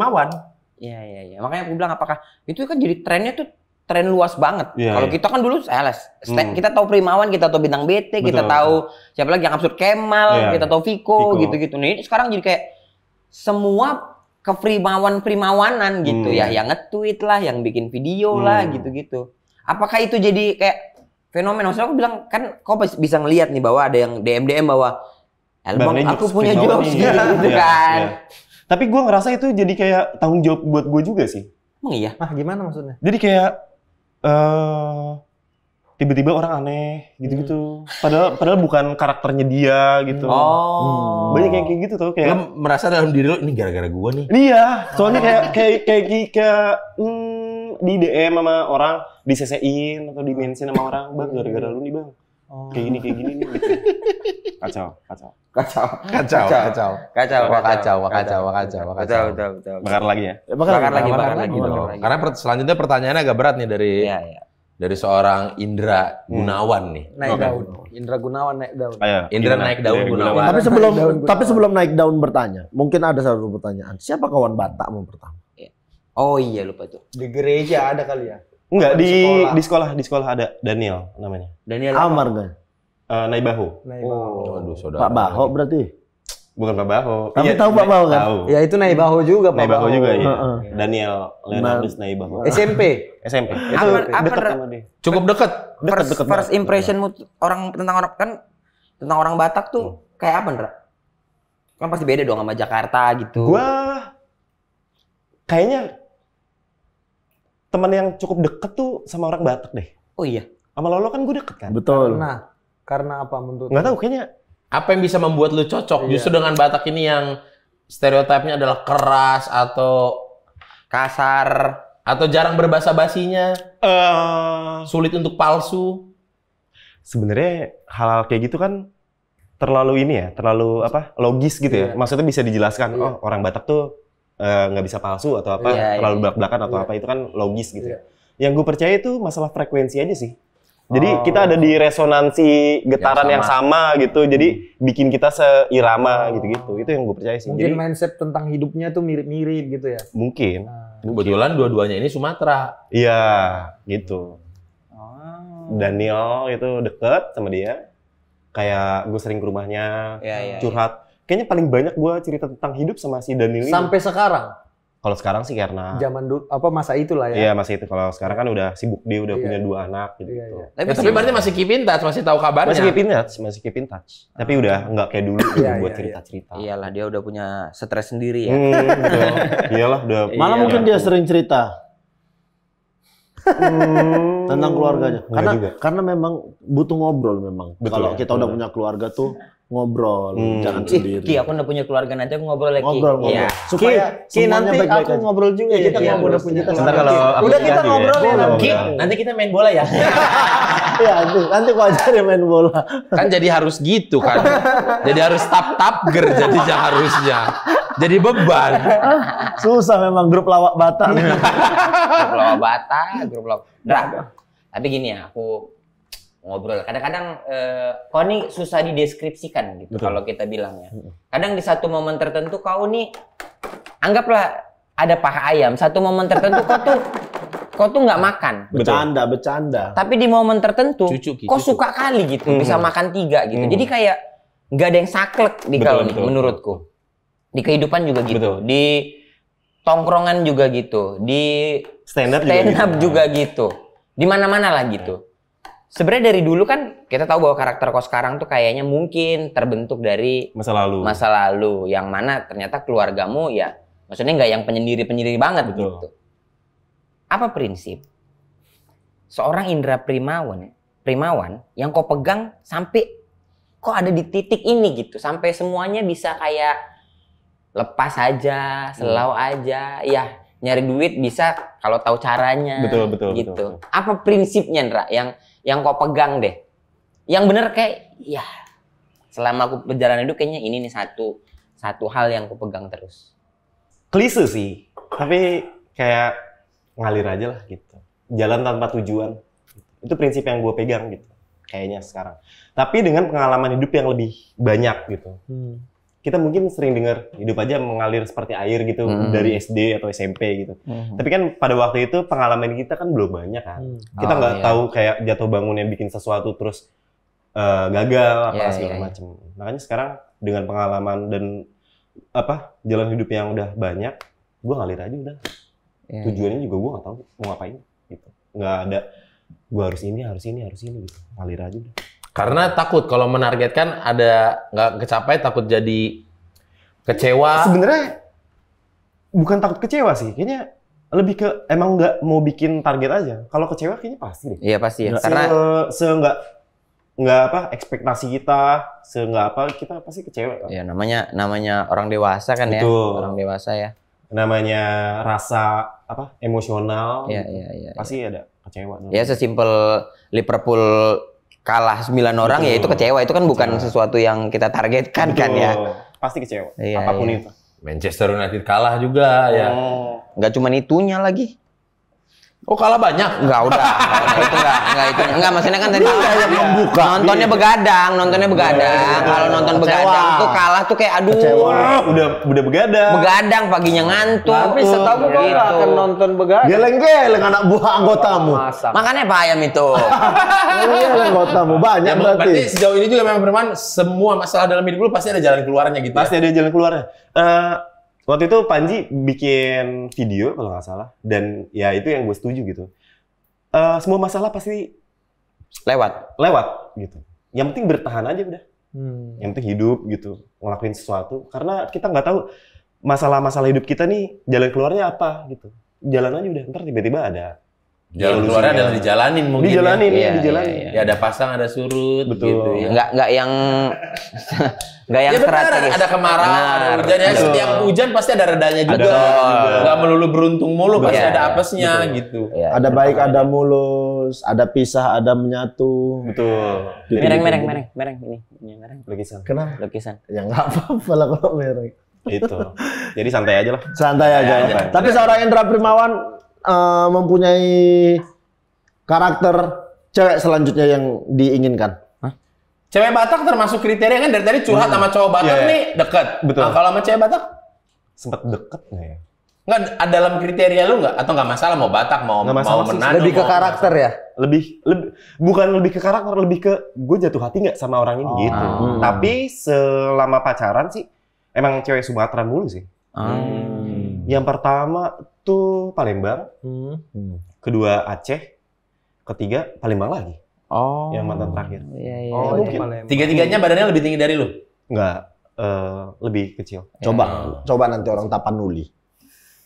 Iya, iya, iya. Makanya aku bilang apakah itu kan jadi trennya tuh tren luas banget. Yeah, kalau yeah. kita kan dulu sales, eh, hmm. kita tahu Primawan, kita tahu Bintang BT, Betul. kita tahu siapa lagi yang absurd Kemal, yeah, kita tahu Viko, gitu-gitu. Nah, Nih sekarang jadi kayak semua ke Primawan Primawanan gitu hmm. ya, yang nge-tweet lah, yang bikin video hmm. lah, gitu-gitu. Apakah itu jadi kayak fenomena. Maksudnya aku bilang kan kau bisa ngelihat nih bahwa ada yang DM DM bahwa ya, aku punya job gitu ya, kan. Ya. Tapi gue ngerasa itu jadi kayak tanggung jawab buat gue juga sih. Emang iya? Ah gimana maksudnya? Jadi kayak tiba eh, tiba-tiba orang aneh gitu-gitu. Hmm. Padahal padahal bukan karakternya dia gitu. Hmm. Oh. Hmm. Banyak kayak gitu tuh kayak. Lo merasa dalam diri lo ini gara-gara gue nih. Iya, soalnya oh. kayak kayak kayak kayak, kayak hmm, di DM sama orang di CC-in atau di mention sama orang bang gara-gara lu nih bang oh. kayak gini kayak gini nih gitu. kacau kacau kacau kacau kacau kacau kacau, kacau kacau, kacau kacau, kacau kacau, kacau kacau. bakar lagi ya bakar, bakar lagi bakar, bakar lagi dong karena per, selanjutnya pertanyaannya agak berat nih dari ya, ya. dari seorang Indra hmm. Gunawan nih naik okay. daun Indra Gunawan naik daun Ayo, Indra naik daun Gunawan tapi sebelum tapi sebelum naik daun bertanya mungkin ada satu pertanyaan siapa kawan Batak mau pertama Oh iya lupa tuh. Di gereja ada kali ya? Enggak di sekolah. di sekolah di sekolah ada Daniel namanya. Daniel Amar kan? Uh, eh, Naibahu. Naibahu. Oh, aduh saudara. Pak Baho berarti. Bukan Pak Baho. Tapi ya, tahu Pak Baho kan? Tahu. Ya itu Naibahu juga Pak Naibahu juga ya. Uh-uh. Daniel Leonardus Naibahu. SMP. SMP. SMP. apa dekat sama dia. Cukup dekat. Deket, first, deket first impression orang tentang orang kan tentang orang Batak tuh hmm. kayak apa, Ndra? Kan pasti beda dong sama Jakarta gitu. Gua kayaknya teman yang cukup deket tuh sama orang Batak deh. Oh iya. Sama Lolo kan gue deket kan. Betul. Nah, karena apa menurut? Gak tahu kayaknya. Apa yang bisa membuat lu cocok iya. justru dengan Batak ini yang stereotipnya adalah keras atau kasar atau jarang berbahasa basinya? Uh, eh. sulit untuk palsu. Sebenarnya hal-hal kayak gitu kan terlalu ini ya, terlalu apa? logis gitu ya. Iya. Maksudnya bisa dijelaskan, iya. oh orang Batak tuh Eh, nggak uh, bisa palsu atau apa yeah, iya, terlalu yeah, belak-belakan atau yeah. apa itu kan logis gitu yeah. Iya. yang gue percaya itu masalah frekuensi aja sih jadi oh. kita ada di resonansi getaran yang sama, yang sama gitu. Jadi hmm. bikin kita seirama oh. gitu-gitu. Oh. Itu yang gue percaya sih. Mungkin Jadi, mindset tentang hidupnya tuh mirip-mirip gitu ya. Mungkin. Nah. Kebetulan dua-duanya ini Sumatera. Iya, gitu. Oh. Daniel itu deket sama dia. Kayak gue sering ke rumahnya, yeah, yeah, iya. curhat. Yeah kayaknya paling banyak gue cerita tentang hidup sama si Daniel sampai sekarang kalau sekarang sih karena zaman dulu apa masa itulah ya. Iya, masa itu. Kalau sekarang kan udah sibuk dia udah iya, punya dua anak gitu. Iya, iya. Tapi, ya, tapi berarti masih keep in touch, masih tahu kabarnya. Masih keep in touch, masih keep in touch. Tapi ah. udah nggak kayak dulu gitu, iya, buat iya, iya. cerita-cerita. Iya. Iyalah, dia udah punya stres sendiri ya. Hmm, betul. Iyalah, udah. Iya. Malah iya, mungkin iya. dia sering cerita. hmm, tentang keluarganya. Karena juga. karena memang butuh ngobrol memang. Kalau kita betul. udah punya keluarga tuh ngobrol, hmm. jangan sendiri. Ki, aku udah punya keluarga nanti aku ngobrol lagi. Ngobrol, ngobrol. Ya. Supaya Ki, Ki nanti baik -baik aku aja. ngobrol juga iya, ya. Kita ya, udah punya kita. kalau udah kita ya. ngobrol ya. Ki, nanti kita main bola ya. Iya, nanti aku ya main bola. Kan jadi harus gitu kan. jadi harus tap tap ger jadi harusnya. Jadi beban. Susah memang grup lawak bata. grup lawak bata, grup lawak. Nah, tapi gini ya, aku ngobrol. Kadang-kadang eh, kau nih susah dideskripsikan gitu Betul. kalau kita bilang ya. Kadang di satu momen tertentu kau nih anggaplah ada paha ayam. Satu momen tertentu kau tuh kau tuh nggak makan. Bercanda, bercanda. Tapi di momen tertentu cucu, kau suka kali gitu hmm. bisa makan tiga gitu. Hmm. Jadi kayak nggak ada yang saklek di kau nih menurutku. Di kehidupan juga gitu. Betul. Di tongkrongan juga gitu. Di stand up stand gitu. up gitu. juga gitu. Di mana-mana lah gitu sebenarnya dari dulu kan kita tahu bahwa karakter kau sekarang tuh kayaknya mungkin terbentuk dari masa lalu. Masa lalu yang mana ternyata keluargamu ya maksudnya nggak yang penyendiri-penyendiri banget Betul. gitu. Apa prinsip seorang Indra Primawan, Primawan yang kau pegang sampai kok ada di titik ini gitu, sampai semuanya bisa kayak lepas aja, selau hmm. aja, ya nyari duit bisa kalau tahu caranya. Betul betul. Gitu. Betul, Apa prinsipnya Indra yang yang kau pegang deh yang bener kayak ya selama aku berjalan hidup kayaknya ini nih satu satu hal yang aku pegang terus klise sih tapi kayak ngalir aja lah gitu jalan tanpa tujuan itu prinsip yang gue pegang gitu kayaknya sekarang tapi dengan pengalaman hidup yang lebih banyak gitu hmm kita mungkin sering dengar hidup aja mengalir seperti air gitu hmm. dari SD atau SMP gitu. Hmm. Tapi kan pada waktu itu pengalaman kita kan belum banyak kan. Hmm. Kita oh, nggak iya. tahu kayak jatuh bangunnya bikin sesuatu terus uh, gagal apa yeah, iya, segala yeah, macam. Makanya sekarang dengan pengalaman dan apa jalan hidup yang udah banyak, gue ngalir aja udah. Yeah, Tujuannya yeah. juga gue nggak tahu mau ngapain gitu. Nggak ada gue harus ini harus ini harus ini gitu. Ngalir aja udah. Karena takut kalau menargetkan ada nggak kecapai takut jadi kecewa. Sebenarnya bukan takut kecewa sih, kayaknya lebih ke emang nggak mau bikin target aja. Kalau kecewa kayaknya pasti deh. Iya pasti ya. Karena se, se nggak nggak apa ekspektasi kita, se nggak apa kita pasti kecewa. Iya, namanya namanya orang dewasa kan ya. Betul. ya. Orang dewasa ya. Namanya rasa apa emosional. Iya iya iya. Pasti ya. ada kecewa. Iya, sesimpel Liverpool kalah 9 orang Betul. ya itu kecewa itu kan bukan sesuatu yang kita targetkan Betul. kan ya pasti kecewa iya, apapun iya. itu Manchester United kalah juga ya. oh. ya nggak cuma itunya lagi Oh kalah banyak? Enggak udah. Kalau itu enggak, enggak itu. Enggak maksudnya kan tadi yang membuka. Iya, iya. Nontonnya iya, begadang, nontonnya begadang. Kalau nonton Kecewa. begadang tuh kalah tuh kayak aduh. Kecewa. Udah udah begadang. Begadang paginya ngantuk. Tapi setahu gua gitu. enggak akan nonton begadang. Geleng-geleng anak buah anggotamu. Masak. Makanya Pak Ayam itu. anggotamu banyak ya, berarti. Berarti sejauh ini juga memang Firman semua masalah dalam hidup lu pasti ada jalan keluarnya gitu. Ya? Pasti ya? ada jalan keluarnya. Uh, Waktu itu Panji bikin video kalau nggak salah dan ya itu yang gue setuju gitu. Uh, semua masalah pasti lewat, lewat gitu. Yang penting bertahan aja udah. Hmm. Yang penting hidup gitu, ngelakuin sesuatu karena kita nggak tahu masalah-masalah hidup kita nih jalan keluarnya apa gitu. Jalan aja udah, ntar tiba-tiba ada Jalan ya, keluarnya adalah dijalanin mungkin. Dijalanin, ya. dijalanin. Ya, ya, ya. ya ada pasang, ada surut gitu Betul. gitu. Ya. Enggak enggak yang enggak yang ya, benar, Ada kemarau, ada hujan. Ya, setiap hujan pasti ada redanya juga. Ada, juga. Enggak melulu beruntung mulu, pasti ya, ada iya, apesnya gitu. gitu. Ya, ada baik, ada mulus, ada pisah, ada menyatu. Betul. Gitu. Mereng, mereng, mereng, mereng ini. Ini mereng. Lukisan. Kenapa? Lukisan. Ya enggak apa-apa lah kalau mereng. Itu. Jadi santai aja lah. Santai aja. aja. Tapi seorang Indra Primawan uh, mempunyai karakter cewek selanjutnya yang diinginkan? Hah? Cewek Batak termasuk kriteria kan dari tadi curhat hmm. sama cowok Batak yeah, iya. nih deket. Betul. Nah, kalau sama cewek Batak sempet deket nggak ya? Nggak ada dalam kriteria lu nggak? Atau nggak masalah mau Batak mau nggak masalah, mau Menado? Lebih ke karakter ya? Lebih, lebih bukan lebih ke karakter, lebih ke gue jatuh hati nggak sama orang ini oh. gitu. Hmm. Tapi selama pacaran sih emang cewek Sumatera mulu sih. Hmm. Yang pertama itu Palembang, hmm. hmm. kedua Aceh, ketiga Palembang lagi. Oh. Yang mantan terakhir. Iya, iya. Oh, iya. mungkin. Tiga-tiganya badannya lebih tinggi dari lu? Enggak, uh, eh, lebih kecil. Ya. Coba ya. coba nanti orang Tapanuli.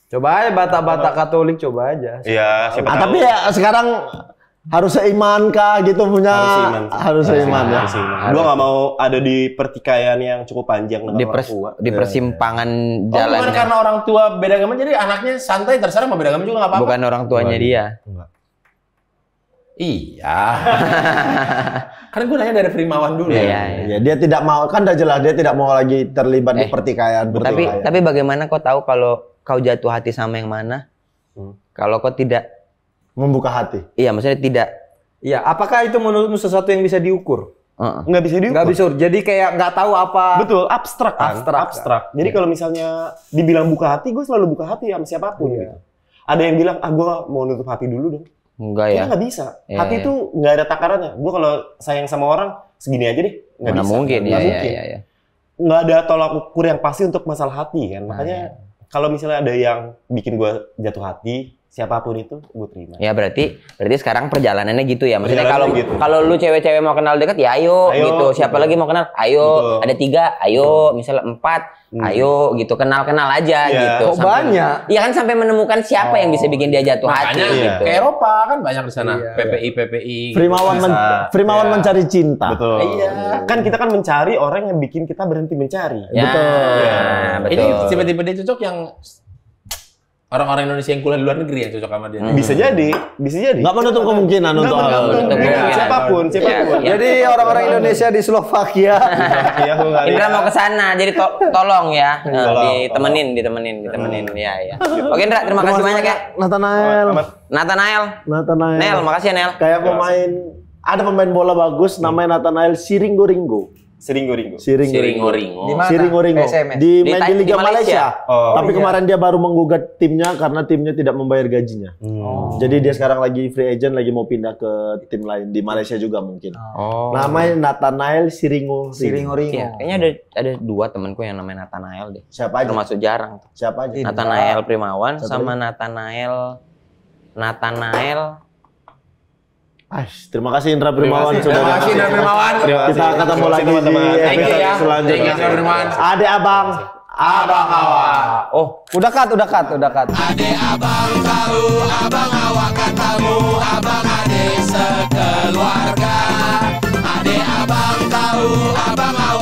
Coba aja bata-bata Katolik coba aja. Iya, ah, Tapi ya sekarang harus seiman kah gitu punya harus seiman ya harus seiman. nggak mau ada di pertikaian yang cukup panjang di pers, di persimpangan yeah. jalan oh, bukan ya. karena orang tua beda agama jadi anaknya santai terserah mau beda agama juga nggak apa-apa bukan orang tuanya dia Iya. Karena gue nanya dari Primawan dulu. Iya, ya. iya. iya. Ya, dia tidak mau kan udah jelas dia tidak mau lagi terlibat eh, di pertikaian, pertikaian. Tapi tapi bagaimana kau tahu kalau kau jatuh hati sama yang mana? Hmm. Kalau kau tidak Membuka hati. Iya, maksudnya tidak. Iya, apakah itu menurutmu sesuatu yang bisa diukur? Uh-uh. Nggak bisa diukur. Nggak bisa. Jadi kayak nggak tahu apa. Betul, abstrak kan. Abstrak. Kan? abstrak. Kan? Jadi yeah. kalau misalnya dibilang buka hati, gue selalu buka hati sama siapapun. Yeah. Gitu. Ada yang bilang, ah gue mau nutup hati dulu dong. Enggak ya. Enggak bisa. Yeah, hati itu iya. yeah. nggak ada takarannya. Gue kalau sayang sama orang, segini aja deh. Nggak Mana bisa. mungkin. Nggak ya, mungkin. Ya, ya, ya. Nggak ada tolak ukur yang pasti untuk masalah hati kan. Nah, Makanya nah, ya. kalau misalnya ada yang bikin gue jatuh hati, siapapun itu gue terima. Ya berarti berarti sekarang perjalanannya gitu ya. Maksudnya kalau gitu. kalau lu cewek-cewek mau kenal deket ya ayo, ayo gitu. Siapa gitu. lagi mau kenal? Ayo. Betul. Ada tiga, ayo. Misalnya empat, hmm. ayo gitu. Kenal-kenal aja ya. gitu. Kok sampai, banyak? Iya kan sampai menemukan siapa oh. yang bisa oh. bikin dia jatuh hati. Iya. Gitu. Ke Eropa kan banyak di sana. Iya. PPI PPI. Primawan gitu. men Primawan iya. mencari cinta. Betul. Iya. Kan kita kan mencari orang yang bikin kita berhenti mencari. Ya, betul. Ya, betul. Ini tiba-tiba dia cocok yang orang-orang Indonesia yang kuliah di luar negeri yang cocok sama dia. Hmm. Bisa jadi, bisa jadi. Gak menutup kemungkinan untuk hal siapapun, iya, iya. siapapun. Ya. Jadi orang-orang Indonesia di Slovakia, Indra mau ke sana, jadi to tolong ya, nah, tolong, ditemenin, ditemenin, ditemenin, hmm. ya ya. Oke Indra, terima kasih banyak ya. Nathanael. Nathanael. Nathanael. Nel, makasih ya Nel. Kayak pemain ada pemain bola bagus namanya Nathanael Siringo Ringo. Siringo-ringo. Siringo-ringo. Di mana? Siringo-ringo. Eh, ya? Di main di Liga di Malaysia. Malaysia. Oh, Tapi iya. kemarin dia baru menggugat timnya karena timnya tidak membayar gajinya. Oh. Jadi dia sekarang lagi free agent lagi mau pindah ke tim lain di Malaysia juga mungkin. Oh. Namanya Nathanael Siringo. Siringo-ringo. Iya, kayaknya ada ada dua temanku yang namanya Nathanael deh. Siapa aja? Termasuk jarang. Siapa aja? Iya. Nathanael Primawan Siapa sama Nathanael Nathanael terima kasih Indra Primawan sudah Terima kasih Indra Primawan. Kita ketemu lagi teman -teman. di episode ya. selanjutnya. Ade Abang, Abang Awa. Oh, udah cut, udah cut, udah cut. Ade Abang tahu, Abang Awa katamu, Abang Ade sekeluarga. Ade Abang tahu, Abang Awa